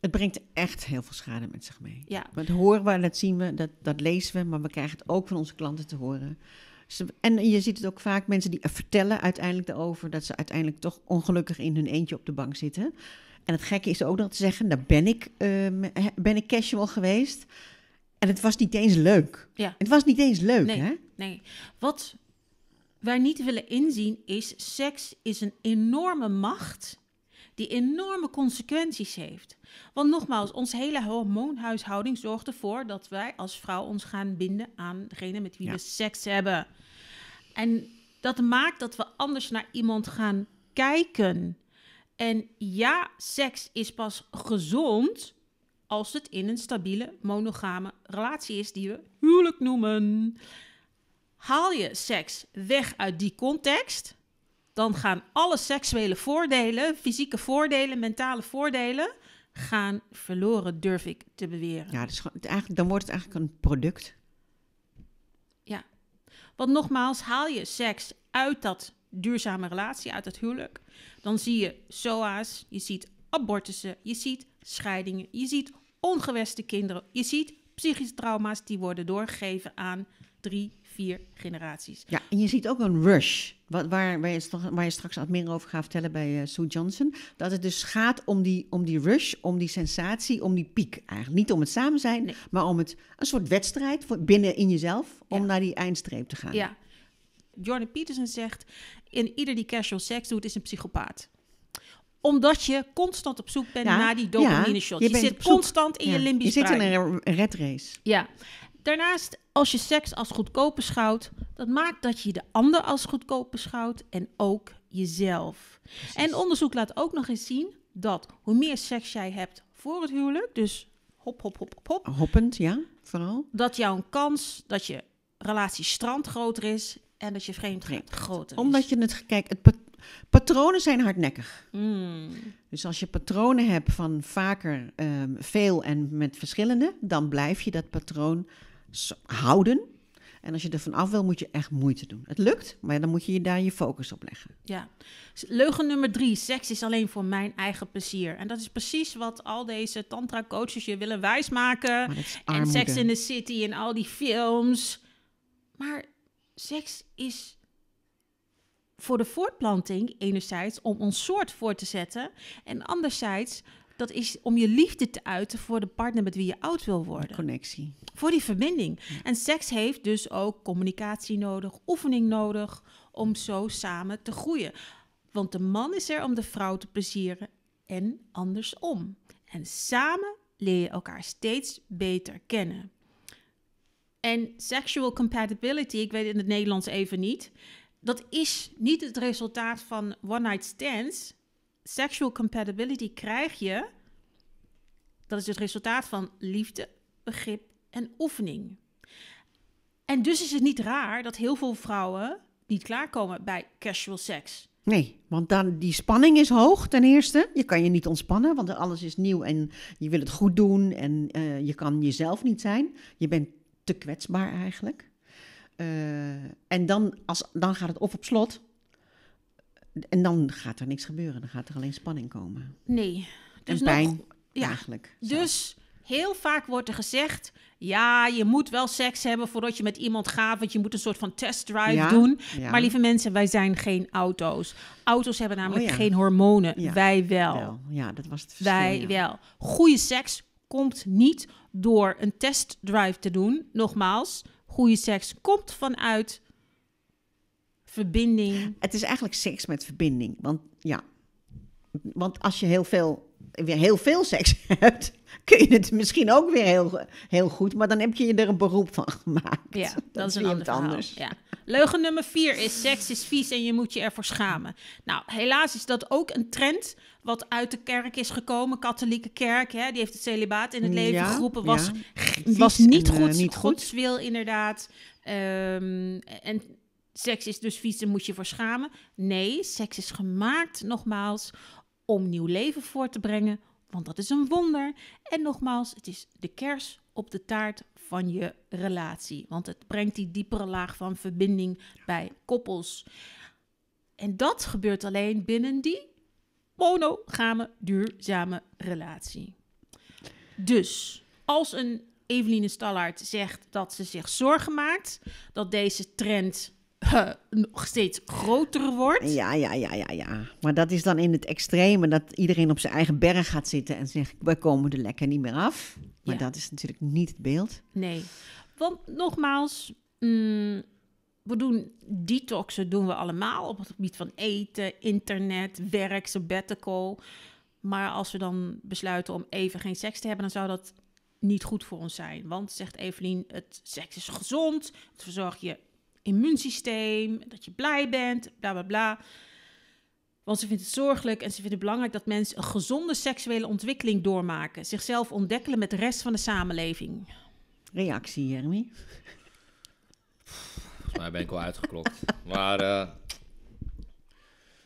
Het brengt echt heel veel schade met zich mee. Ja. Dat horen we, dat zien we, dat, dat lezen we. Maar we krijgen het ook van onze klanten te horen. En je ziet het ook vaak, mensen die vertellen uiteindelijk erover... dat ze uiteindelijk toch ongelukkig in hun eentje op de bank zitten. En het gekke is ook dat ze zeggen, daar nou, ben ik, ehm, ben ik casual geweest... En het was niet eens leuk. Ja. Het was niet eens leuk, nee, hè? Nee. Wat wij niet willen inzien is... seks is een enorme macht die enorme consequenties heeft. Want nogmaals, ons hele hormoonhuishouding zorgt ervoor... dat wij als vrouw ons gaan binden aan degene met wie we seks hebben. En dat maakt dat we anders naar iemand gaan kijken. En ja, seks is pas gezond als het in een stabiele monogame relatie is die we huwelijk noemen. Haal je seks weg uit die context, dan gaan alle seksuele voordelen, fysieke voordelen, mentale voordelen gaan verloren, durf ik te beweren. Ja, eigenlijk, dan wordt het eigenlijk een product. Ja. Want nogmaals, haal je seks uit dat duurzame relatie, uit dat huwelijk, dan zie je SOA's, je ziet abortussen, je ziet scheidingen, je ziet ongewenste kinderen, je ziet psychische trauma's die worden doorgegeven aan drie, vier generaties. Ja, en je ziet ook een rush, waar, waar, je, waar je straks wat meer over gaat vertellen bij eh, Sue Johnson. Dat het dus gaat om die, om die rush, om die sensatie, om die piek eigenlijk. Niet om het samen zijn, maar om het, een soort wedstrijd voor, binnen in jezelf om naar die eindstreep te gaan. Ja. Jordan Peterson zegt, in ieder die casual seks doet is een psychopaat omdat je constant op zoek bent naar die dopamine shot. Je, zit constant in je limbische brein. Je zit in een red race. Ja. Daarnaast, als je seks als goedkoop beschouwt, dat maakt dat je de ander als goedkoop beschouwt en ook jezelf. En onderzoek laat ook nog eens zien dat hoe meer seks jij hebt voor het huwelijk, dus hop, hop, hop, hop, Hoppend, ja, vooral. Dat jouw kans dat je relatie strand groter is en dat je vreemd groter is. Omdat je het, kijk, het Patronen zijn hardnekkig. Hmm. Dus als je patronen hebt van vaker ehm, veel en met verschillende, dan blijf je dat patroon houden. En als je er af wil, moet je echt moeite doen. Het lukt, maar dan moet je daar je focus op leggen. Ja. Leugen nummer drie. Seks is alleen voor mijn eigen plezier. En dat is precies wat al deze tantra-coaches je willen wijsmaken. En Sex in the City en al die films. Maar seks is voor de voortplanting enerzijds om ons soort voor te zetten en anderzijds dat is om je liefde te uiten voor de partner met wie je oud wil worden. connectie. Voor die verbinding. En seks heeft dus ook communicatie nodig, oefening nodig om zo samen te groeien. Want de man is er om de vrouw te plezieren en andersom. En samen leer je elkaar steeds beter kennen. En sexual compatibility, ik weet het in het Nederlands even niet dat is niet het resultaat van one night stands. Sexual compatibility krijg je. Dat is het resultaat van liefde, begrip en oefening. En dus is het niet raar dat heel veel vrouwen niet klaarkomen bij casual seks. Nee, want dan die spanning is hoog ten eerste. Je kan je niet ontspannen, want alles is nieuw en je wil het goed doen en eh, je kan jezelf niet zijn. Je bent te kwetsbaar eigenlijk. Eh, en dan, als, dan gaat het of op slot. En dan gaat er niks gebeuren. Dan gaat er alleen spanning komen. Nee. Dus pijn, nog, ja, eigenlijk. Dus heel vaak wordt er gezegd... Ja, je moet wel seks hebben voordat je met iemand gaat. Want je moet een soort van testdrive doen. Maar lieve mensen, wij zijn geen auto's. Auto's hebben namelijk oh geen hormonen. Wij wel. Ja, dat was het verschil. Wij wel. Goede seks komt niet door een testdrive te doen. Nogmaals, goede seks komt vanuit verbinding. Het is eigenlijk seks met verbinding. Want ja, want als je heel veel weer heel veel seks hebt, kun je het misschien ook weer heel, heel goed. Maar dan heb je je er een beroep van gemaakt. Ja, dat, is een ander anders. Ja. Leugen nummer vier is: seks is vies en je moet je ervoor schamen. Nou, helaas is dat ook een trend wat uit de kerk is gekomen. Katholieke kerk, hè, die heeft het celibaat in het mm, leven geroepen. Was, was niet, eh, goed, niet goed. wil, inderdaad. Ehm, en seks is dus vies en moet je voor schamen. Nee, seks is gemaakt, nogmaals, om nieuw leven voor te brengen, want dat is een wonder. En nogmaals, het is de kers op de taart van je relatie, want het brengt die diepere laag van verbinding bij koppels. En dat gebeurt alleen binnen die monogame, duurzame relatie. Dus als een Eveline Stallaert zegt dat ze zich zorgen maakt dat deze trend eh, nog steeds groter wordt. Ja, ja, ja, ja, ja. Maar dat is dan in het extreme dat iedereen op zijn eigen berg gaat zitten en zegt: we komen er lekker niet meer af. Maar dat is natuurlijk niet het beeld. Nee. Want nogmaals, mm, we doen detoxen doen we allemaal op het gebied van eten, internet, werk, sabbatical. Maar als we dan besluiten om even geen seks te hebben, dan zou dat niet goed voor ons zijn. Want, zegt Evelien, het seks is gezond, het verzorgt je immuunsysteem, dat je blij bent, bla bla bla. Want ze vindt het zorgelijk en ze vindt het belangrijk dat mensen een gezonde seksuele ontwikkeling doormaken. Zichzelf ontdekken met de rest van de samenleving. Reactie, Jeremy? Volgens mij ben ik wel uitgeklopt. maar eh,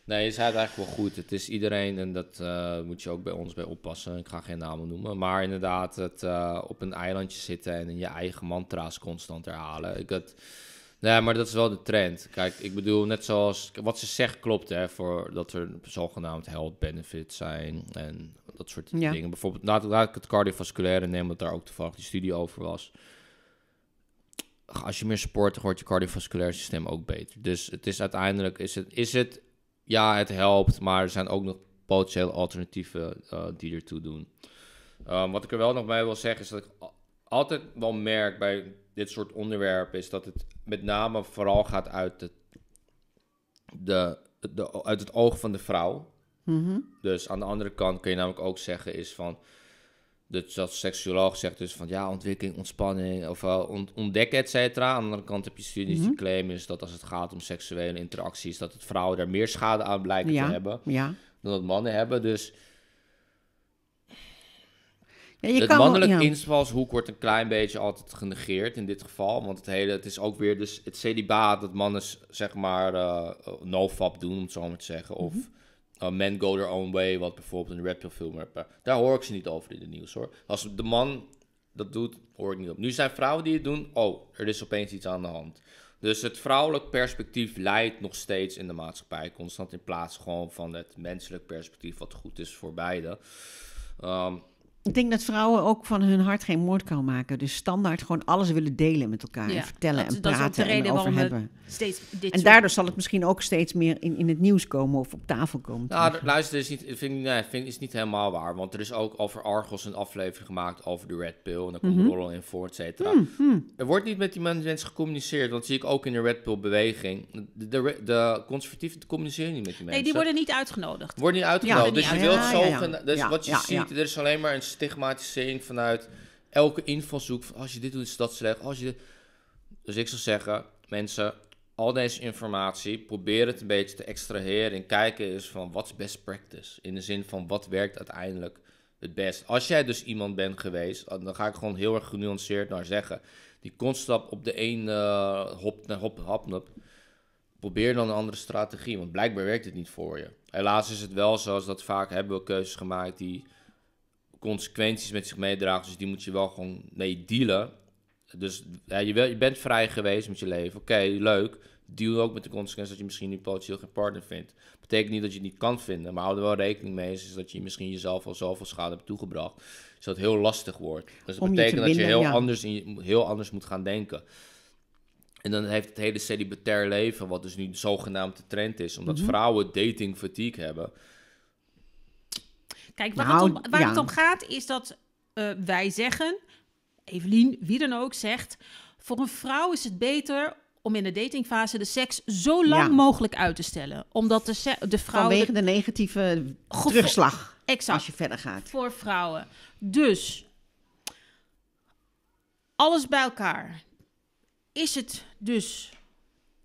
nee, je zei het eigenlijk wel goed. Het is iedereen, en dat eh, moet je ook bij ons bij oppassen. Ik ga geen namen noemen. Maar inderdaad, het eh, op een eilandje zitten en in je eigen mantra's constant herhalen. Ik had Nee, maar dat is wel de trend. Kijk, ik bedoel, net zoals wat ze zegt klopt, hè, voor dat er zogenaamd health benefits zijn en dat soort dingen. Bijvoorbeeld, laat, ik het cardiovasculaire nemen, dat daar ook toevallig die studie over was. Als je meer sport, dan wordt je cardiovasculaire systeem ook beter. Dus het is uiteindelijk, is het, is het, ja, het helpt, maar er zijn ook nog potentiële alternatieven eh, die ertoe doen. Ehm, wat ik er wel nog bij wil zeggen, is dat ik altijd wel merk bij dit soort onderwerpen, is dat het met name vooral gaat uit het, de, de, uit het oog van de vrouw. Mhm. Dus aan de andere kant kun je namelijk ook zeggen is van... dat seksuoloog zegt dus van ja, ontwikkeling, ontspanning of ontdekken, et cetera. Aan de andere kant heb je studies die mhm. claimen is dat als het gaat om seksuele interacties, dat het vrouwen daar meer schade aan blijken te hebben ja. dan dat mannen hebben. Dus ja, je het mannelijk invalshoek wordt een klein beetje altijd genegeerd in dit geval. Want het hele, het is ook weer dus het celibaat dat mannen zeg maar uh, nofap doen, om het zo maar te zeggen. Of mhm. eh, men go their own way, wat bijvoorbeeld in de Red Pill film Daar hoor ik ze niet over in het nieuws hoor. Als de man dat doet, hoor ik niet op. Nu zijn vrouwen die het doen, oh, er is opeens iets aan de hand. Dus het vrouwelijk perspectief leidt nog steeds in de maatschappij constant in plaats gewoon van het menselijk perspectief wat goed is voor beide. Um, ik denk dat vrouwen ook van hun hart geen moord kan maken. Dus standaard gewoon alles willen delen met elkaar. en vertellen en praten en over hebben. Steeds en daardoor zal het misschien ook steeds meer in, in het nieuws komen of op tafel komen. Nou, luister, is niet, vind, nee, vind, is niet helemaal waar. Want er is ook over Argos een aflevering gemaakt over de Red Pill. En daar komt mm in voor, et cetera. Mm, mm. Er wordt niet met die mensen gecommuniceerd. Want zie ik ook in de Red Pill beweging. De, de, de conservatieven communiceren niet met die mensen. Nee, die worden niet uitgenodigd. Worden niet uitgenodigd. dus, je wilt ja, zo, dus wat je ziet, er is alleen maar een stigmatisering vanuit elke invalshoek. Van, als je dit doet, is dat slecht. Als je Dus ik zou zeggen, mensen, al deze informatie, probeer het een beetje te extraheren en kijken is van wat is best practice? In de zin van wat werkt uiteindelijk het best? Als jij dus iemand bent geweest, dan ga ik gewoon heel erg genuanceerd naar zeggen, die constant op de een eh, hop hop, hop, hop, probeer dan een andere strategie, want blijkbaar werkt het niet voor je. Helaas is het wel zoals dat vaak hebben we keuzes gemaakt die consequenties met zich meedraagt. Dus die moet je wel gewoon mee dealen. Dus ja, je, je bent vrij geweest met je leven. Oké, leuk. Deal ook met de consequenties dat je misschien nu potentieel geen partner vindt. Betekent niet dat je het niet kan vinden, maar hou er wel rekening mee. Is dat je misschien jezelf al zoveel schade hebt toegebracht. Dus dat het heel lastig wordt. Dus dat betekent dat je heel, anders in, heel anders moet gaan denken. En dan heeft het hele celibatair leven, wat dus nu zogenaamd de trend is, omdat mhm. vrouwen dating fatigue hebben Kijk, waar, nou, het, om, waar het, om, gaat is dat eh, wij zeggen, Evelien, wie dan ook zegt, voor een vrouw is het beter om in de datingfase de seks zo lang mogelijk uit te stellen. Omdat de, de vrouw... Vanwege de, negatieve terugslag exact, als je verder gaat. Voor vrouwen. Dus, alles bij elkaar. Is het dus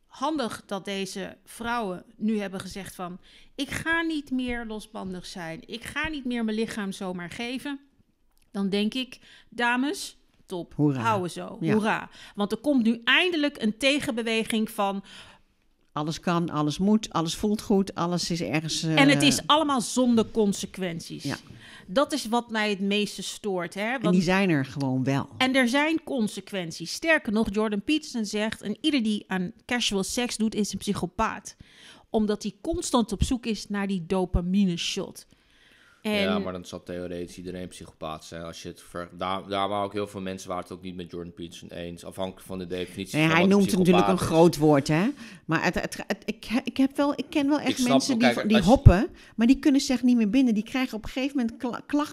handig dat deze vrouwen nu hebben gezegd van... Ik ga niet meer losbandig zijn. Ik ga niet meer mijn lichaam zomaar geven. Dan denk ik, dames, top. Hoera. Houden zo. Hoera. Want er komt nu eindelijk een tegenbeweging van. Alles kan, alles moet, alles voelt goed, alles is ergens. En het eh, is allemaal zonder consequenties. Ja. Dat is wat mij het meeste stoort. Hè? Want... En die zijn er gewoon wel. En er zijn consequenties. Sterker nog, Jordan Peterson zegt: en ieder die aan casual seks doet, is een psychopaat omdat hij constant op zoek is naar die dopamine shot. Ja, maar dan zal theoretisch iedereen psychopaat zijn. Als je het ver... daar, daar waren ook heel veel mensen waar het ook niet met Jordan Peterson eens. Afhankelijk van de definitie. hij noemt natuurlijk een groot woord, hè? Maar het, het, ik, ik, heb wel, ik ken wel echt mensen die, die hoppen, maar die kunnen zich niet meer binnen. Die krijgen op een gegeven moment kla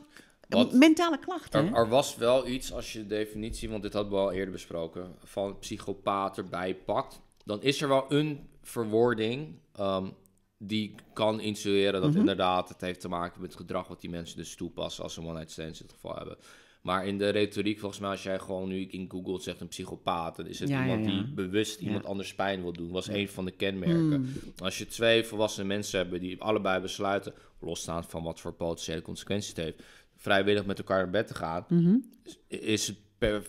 mentale klachten. Er, er, was wel iets als je de definitie, want dit hadden we al eerder besproken, van psychopaat erbij pakt. Dan is er wel een verwoording ehm, die kan insinueren dat mhm. inderdaad het heeft te maken met het gedrag wat die mensen dus toepassen als ze een one-night in het geval hebben. Maar in de retoriek, volgens mij, als jij gewoon nu in Google zegt een psychopaat, dan is het iemand die bewust iemand anders pijn wil doen. Was een van de kenmerken. Hmm. Als je twee volwassen mensen hebt die allebei besluiten, losstaan van wat voor potentiële consequenties het heeft, vrijwillig met elkaar naar bed te gaan, mhm. is het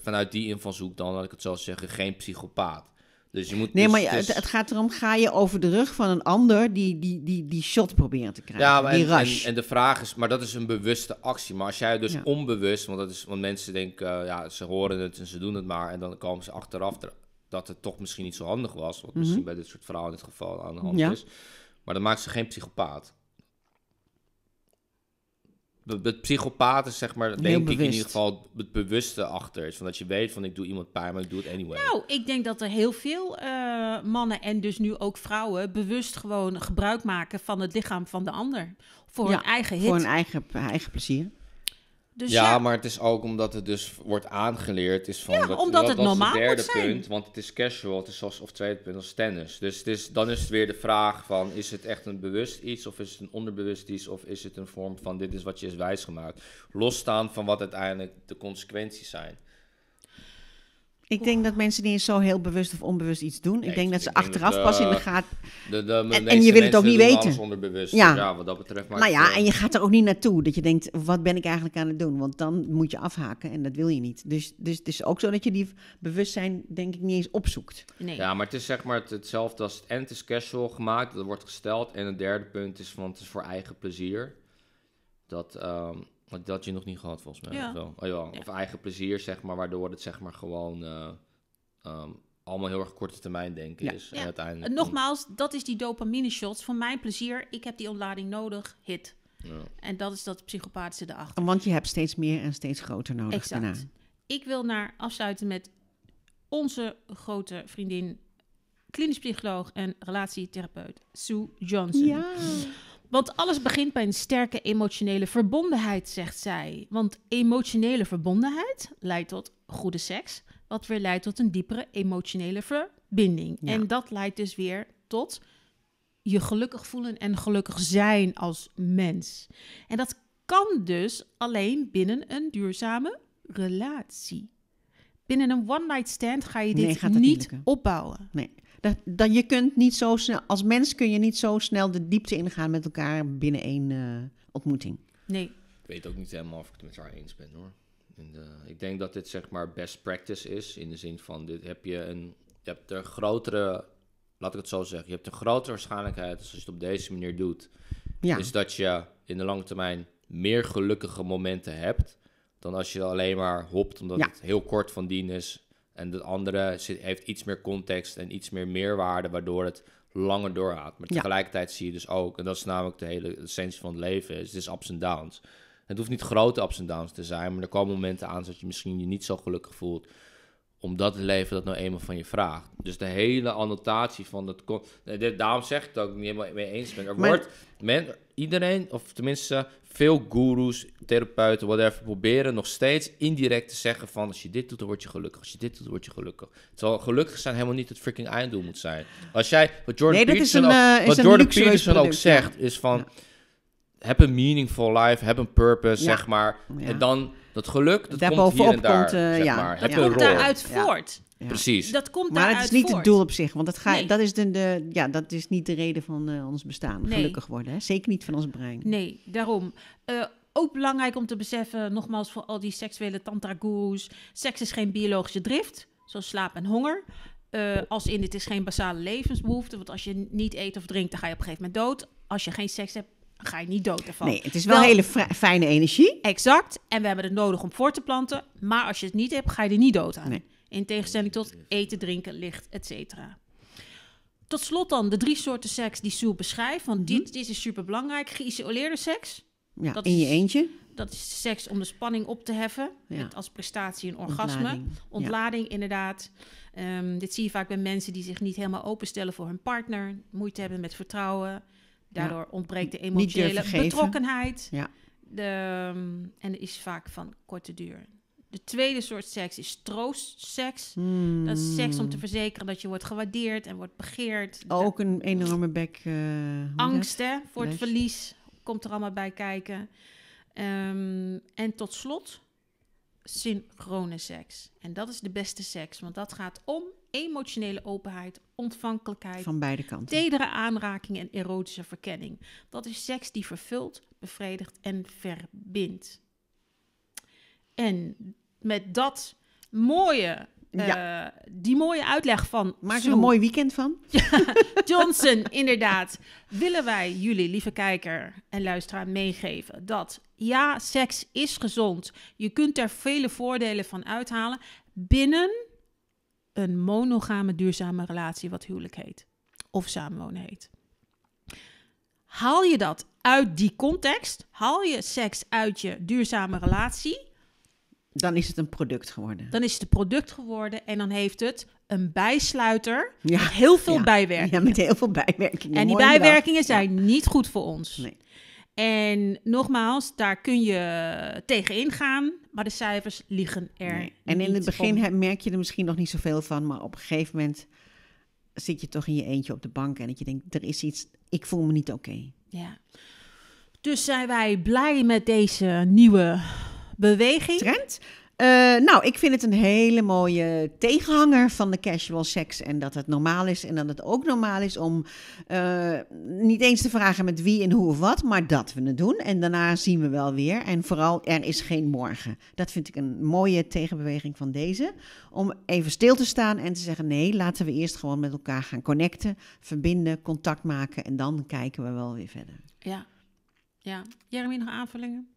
vanuit die invalshoek dan, laat ik het zo zeggen, geen psychopaat. Dus je moet. Nee, dus maar dus het, gaat erom: ga je over de rug van een ander die die, die, die shot proberen te krijgen? Ja, die en, rush. En, en, de vraag is: maar dat is een bewuste actie. Maar als jij dus onbewust, want, dat is, want mensen denken, eh, ja, ze horen het en ze doen het maar. En dan komen ze achteraf dat het toch misschien niet zo handig was. Wat mhm. misschien bij dit soort vrouwen in dit geval aan de hand ja. is. Maar dan maakt ze geen psychopaat psychopaat is zeg maar, denk ik in ieder geval het bewuste achter is. Van dat je weet van ik doe iemand pijn, maar ik doe het anyway. Nou, ik denk dat er heel veel eh, mannen en dus nu ook vrouwen bewust gewoon gebruik maken van het lichaam van de ander. Voor hun eigen hit. Voor hun eigen, eigen plezier. Dus ja, maar het is ook omdat het dus wordt aangeleerd is van... dat, omdat dat, het normaal is het derde punt, want het is casual, het is als, of tweede punt, als tennis. Dus het is, dan is het weer de vraag van, is het echt een bewust iets of is het een onderbewust iets... of is het een vorm van, dit is wat je is wijsgemaakt. Losstaan van wat uiteindelijk de consequenties zijn. Ik denk dat mensen niet eens zo heel bewust of onbewust iets doen. ik denk dat ze achteraf pas in de eh, gaten. En, en, je wil het ook niet weten. Ja. ja. wat dat betreft. Maar nou ja, eh, en je gaat er ook niet naartoe. Dat je denkt, wat ben ik eigenlijk aan het doen? Want dan moet je afhaken en dat wil je niet. Dus, dus het is ook zo dat je die bewustzijn, denk ik, niet eens opzoekt. Nee. Ja, maar het is zeg maar hetzelfde als het. En het is casual gemaakt, dat wordt gesteld. En het derde punt is, want het is voor eigen plezier. Dat. Ehm, dat je nog niet gehad, volgens mij. Of, wel? Oh, ja. of eigen plezier, zeg maar, waardoor het zeg maar gewoon... Eh, ehm, allemaal heel erg korte termijn denken is. En uiteindelijk... Nogmaals, dat is die dopamine shots. Van mijn plezier, ik heb die ontlading nodig, hit. En dat is dat psychopathische erachter. Want je hebt steeds meer en steeds groter nodig exact. Ik wil naar afsluiten met onze grote vriendin, klinisch psycholoog en relatietherapeut Sue Johnson. Ja. Want alles begint bij een sterke emotionele verbondenheid, zegt zij. Want emotionele verbondenheid leidt tot goede seks, wat weer leidt tot een diepere emotionele verbinding. En dat leidt dus weer tot je gelukkig voelen en gelukkig zijn als mens. En dat kan dus alleen binnen een duurzame relatie. Binnen een one-night stand ga je dit nee, niet, niet opbouwen. Nee. Dat, dat je kunt niet zo snel, als mens kun je niet zo snel de diepte ingaan met elkaar binnen één eh, ontmoeting. Nee. Ik weet ook niet helemaal of ik het met haar eens ben hoor. En, eh, ik denk dat dit zeg maar best practice is. In de zin van dit heb je een. Je hebt een grotere. Laat ik het zo zeggen. Je hebt een grotere waarschijnlijkheid als je het op deze manier doet. Ja. Is dat je in de lange termijn meer gelukkige momenten hebt. Dan als je alleen maar hopt omdat het heel kort van dien is. En de andere heeft iets meer context en iets meer meerwaarde, waardoor het langer doorgaat. Maar tegelijkertijd zie je dus ook, en dat is namelijk de hele essentie van het leven, het is ups en downs. Het hoeft niet grote ups en downs te zijn, maar er komen momenten aan dat je misschien je niet zo gelukkig voelt omdat het leven dat nou eenmaal van je vraagt. Dus de hele annotatie van het... Daarom zeg ik dat ik niet helemaal mee eens ben. Er wordt men, iedereen, of tenminste veel gurus, therapeuten, whatever... proberen nog steeds indirect te zeggen van... als je dit doet, dan word je gelukkig. Als je dit doet, dan word je gelukkig. Het zal gelukkig zijn helemaal niet het freaking einddoel moet zijn. Als jij... Wat Jordan nee, Peterson, een, ook, eh, wat Jordan Peterson ook zegt, is van... heb een meaningful life, heb een purpose, zeg maar. En dan dat geluk, dat daar komt hier en daar, komt, uh, zeg maar. Dat komt daaruit voort. Precies. Dat komt maar dat is niet het doel op zich. Want dat, ga, dat, is, de, de, ja, dat is niet de reden van eh, ons bestaan. Gelukkig worden. Hè? Zeker niet van ons brein. Nee, daarom. Eh, ook belangrijk om te beseffen, nogmaals voor al die seksuele tantra seks is geen biologische drift, zoals slaap en honger. als in het is geen basale levensbehoefte. Want als je niet eet of drinkt, dan ga je op een gegeven moment dood. Als je geen seks hebt, ga je niet dood ervan. Nee, het is wel, hele fijne energie. Exact. En we hebben het nodig om voor te planten. Maar als je het niet hebt, ga je er niet dood aan. In tegenstelling tot eten, drinken, licht, etc. Tot slot dan de drie soorten seks die Sue beschrijft. Want dit, mhm. dit is super belangrijk. Geïsoleerde seks. Ja, in je eentje. Dat is seks om de spanning op te heffen. als prestatie een orgasme. Ontlading, Ontlading inderdaad. Ehm, dit zie je vaak bij mensen die zich niet helemaal openstellen voor hun partner. Moeite hebben met vertrouwen. Daardoor ontbreekt de emotionele betrokkenheid. Ja. De, um, en is vaak van korte duur. De tweede soort seks is troostseks. Hmm. Dat is seks om te verzekeren dat je wordt gewaardeerd en wordt begeerd. Oh, ook een enorme bek. Uh, eh, angsten voor het verlies komt er allemaal bij kijken. Ehm, en tot slot, synchrone seks. En dat is de beste seks, want dat gaat om emotionele openheid, ontvankelijkheid. Van beide kanten. Tedere aanraking en erotische verkenning. Dat is seks die vervult, bevredigt en verbindt. En met dat mooie eh, die mooie uitleg van. Maak er een mooi weekend van. Johnson, inderdaad. Willen wij jullie, lieve kijker en luisteraar, meegeven dat ja, seks is gezond. Je kunt er vele voordelen van uithalen binnen een monogame duurzame relatie, wat huwelijk heet. Of samenwonen heet. Haal je dat uit die context, haal je seks uit je duurzame relatie. Dan is het een product geworden. Dan is het een product geworden en dan heeft het een bijsluiter ja, met heel veel bijwerkingen. Ja, met heel veel bijwerkingen. En die bijwerkingen zijn niet goed voor ons. Nee. En nogmaals, daar kun je tegenin gaan, maar de cijfers liggen er. Nee. En in het begin merk je er misschien nog niet zoveel van, maar op een gegeven moment zit je toch in je eentje op de bank en dat je denkt: er is iets, ik voel me niet oké. Ja. Dus zijn wij blij met deze nieuwe beweging. Trend? Eh, nou, ik vind het een hele mooie tegenhanger van de casual seks. En dat het normaal is. En dat het ook normaal is om eh, niet eens te vragen met wie en hoe of wat. Maar dat we het doen. En daarna zien we wel weer. En vooral, er is geen morgen. Dat vind ik een mooie tegenbeweging van deze. Om even stil te staan en te zeggen: nee, laten we eerst gewoon met elkaar gaan connecten. Verbinden, contact maken. En dan kijken we wel weer verder. Ja. Ja. Jeremy, nog aanvullingen?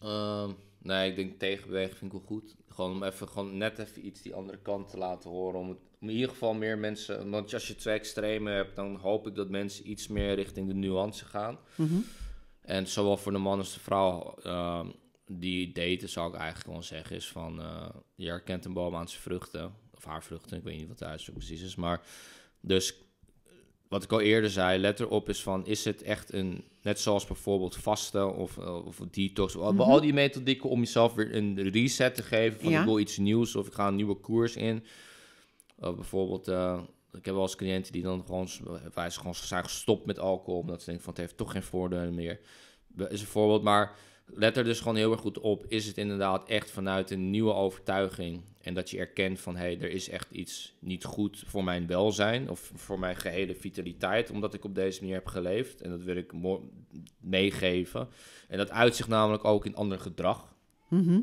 Ehm, Nee, ik denk tegenbewegen vind ik wel goed. Gewoon om even, gewoon net even iets die andere kant te laten horen. Om, in ieder geval meer mensen... Want als je twee extremen hebt, dan hoop ik dat mensen iets meer richting de nuance gaan. Mhm. En zowel voor de man als de vrouw ehm, die daten, zou ik eigenlijk gewoon zeggen, is van... Eh, je herkent een boom aan zijn vruchten. Of haar vruchten, ik weet niet wat daar zo precies is. Maar dus wat ik al eerder zei, let erop is van, is het echt een, net zoals bijvoorbeeld vaste of, eh, of detox, mhm. al die methodieken om jezelf weer een reset te geven van ik wil iets nieuws of ik ga een nieuwe koers in. bijvoorbeeld, uh, ik heb wel eens cliënten die dan gewoon, wij gewoon zijn gestopt met alcohol, omdat ze denken van het heeft toch geen voordelen meer. Is een voorbeeld, maar let er dus gewoon heel erg goed op, is het inderdaad echt vanuit een nieuwe overtuiging en dat je erkent van hey, er is echt iets niet goed voor mijn welzijn of voor mijn gehele vitaliteit, omdat ik op deze manier heb geleefd. En dat wil ik meegeven. En dat uitzicht namelijk ook in ander gedrag. Mhm.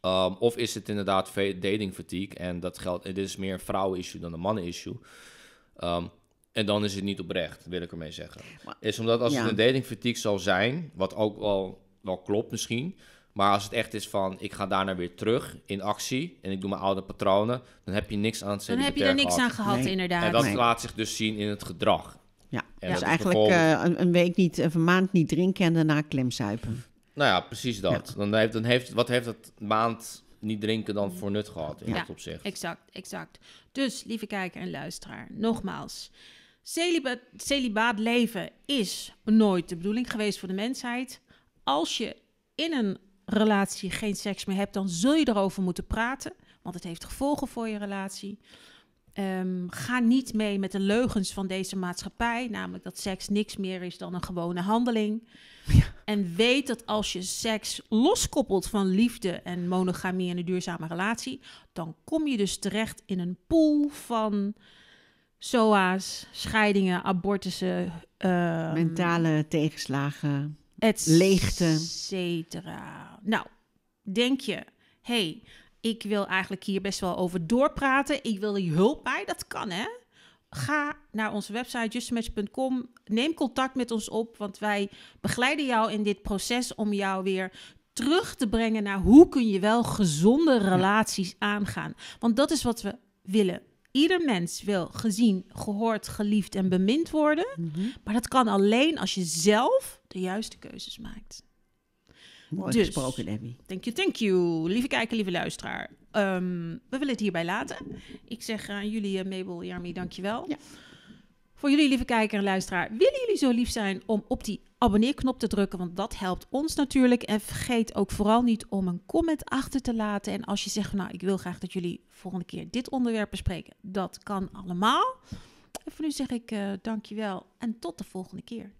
Ehm, of is het inderdaad dating fatigue? En dat geldt, het is meer een vrouwen-issue dan een mannen-issue. Ehm, en dan is het niet oprecht, wil ik ermee zeggen. Is omdat als het een dating fatigue zal zijn, wat ook wel, wel klopt misschien maar als het echt is van ik ga daarna weer terug in actie en ik doe mijn oude patronen, dan heb je niks aan het Dan heb je er niks aan gehad, inderdaad. En dat laat zich dus zien in het gedrag. Ja, en dus eigenlijk eh, een, week niet, of een maand niet drinken en daarna klimzuipen. Nou ja, precies dat. Dan heeft, dan heeft, wat heeft het maand niet drinken dan voor nut gehad in ja. dat opzicht? Exact, exact. Dus lieve kijker en luisteraar, nogmaals. Celibaat, celibaat leven is nooit de bedoeling geweest voor de mensheid. Als je in een relatie geen seks meer hebt, dan zul je erover moeten praten, want het heeft gevolgen voor je relatie. Ehm, ga niet mee met de leugens van deze maatschappij, namelijk dat seks niks meer is dan een gewone handeling. En weet dat als je seks loskoppelt van liefde en monogamie en een duurzame relatie, dan kom je dus terecht in een pool van SOA's, scheidingen, abortussen. Uh, Mentale tegenslagen et leegte. Cetera. Nou, denk je, hey, ik wil eigenlijk hier best wel over doorpraten. Ik wil je hulp bij. Dat kan, hè? Ga naar onze website justmatch.com. Neem contact met ons op, want wij begeleiden jou in dit proces om jou weer terug te brengen naar hoe kun je wel gezonde relaties aangaan. Want dat is wat we willen. Ieder mens wil gezien, gehoord, geliefd en bemind worden. Mhm. Maar dat kan alleen als je zelf de juiste keuzes maakt. Mooi dus, gesproken, Emmy. Thank you, thank you. Lieve kijker, lieve luisteraar. Ehm, we willen het hierbij laten. Ik zeg aan jullie, eh, Mabel Mabel, Jarmi, dankjewel. Ja. Voor jullie, lieve kijker en luisteraar, willen jullie zo lief zijn om op die abonneerknop te drukken? Want dat helpt ons natuurlijk. En vergeet ook vooral niet om een comment achter te laten. En als je zegt, nou, ik wil graag dat jullie volgende keer dit onderwerp bespreken, dat kan allemaal. En voor nu zeg ik uh, dankjewel en tot de volgende keer.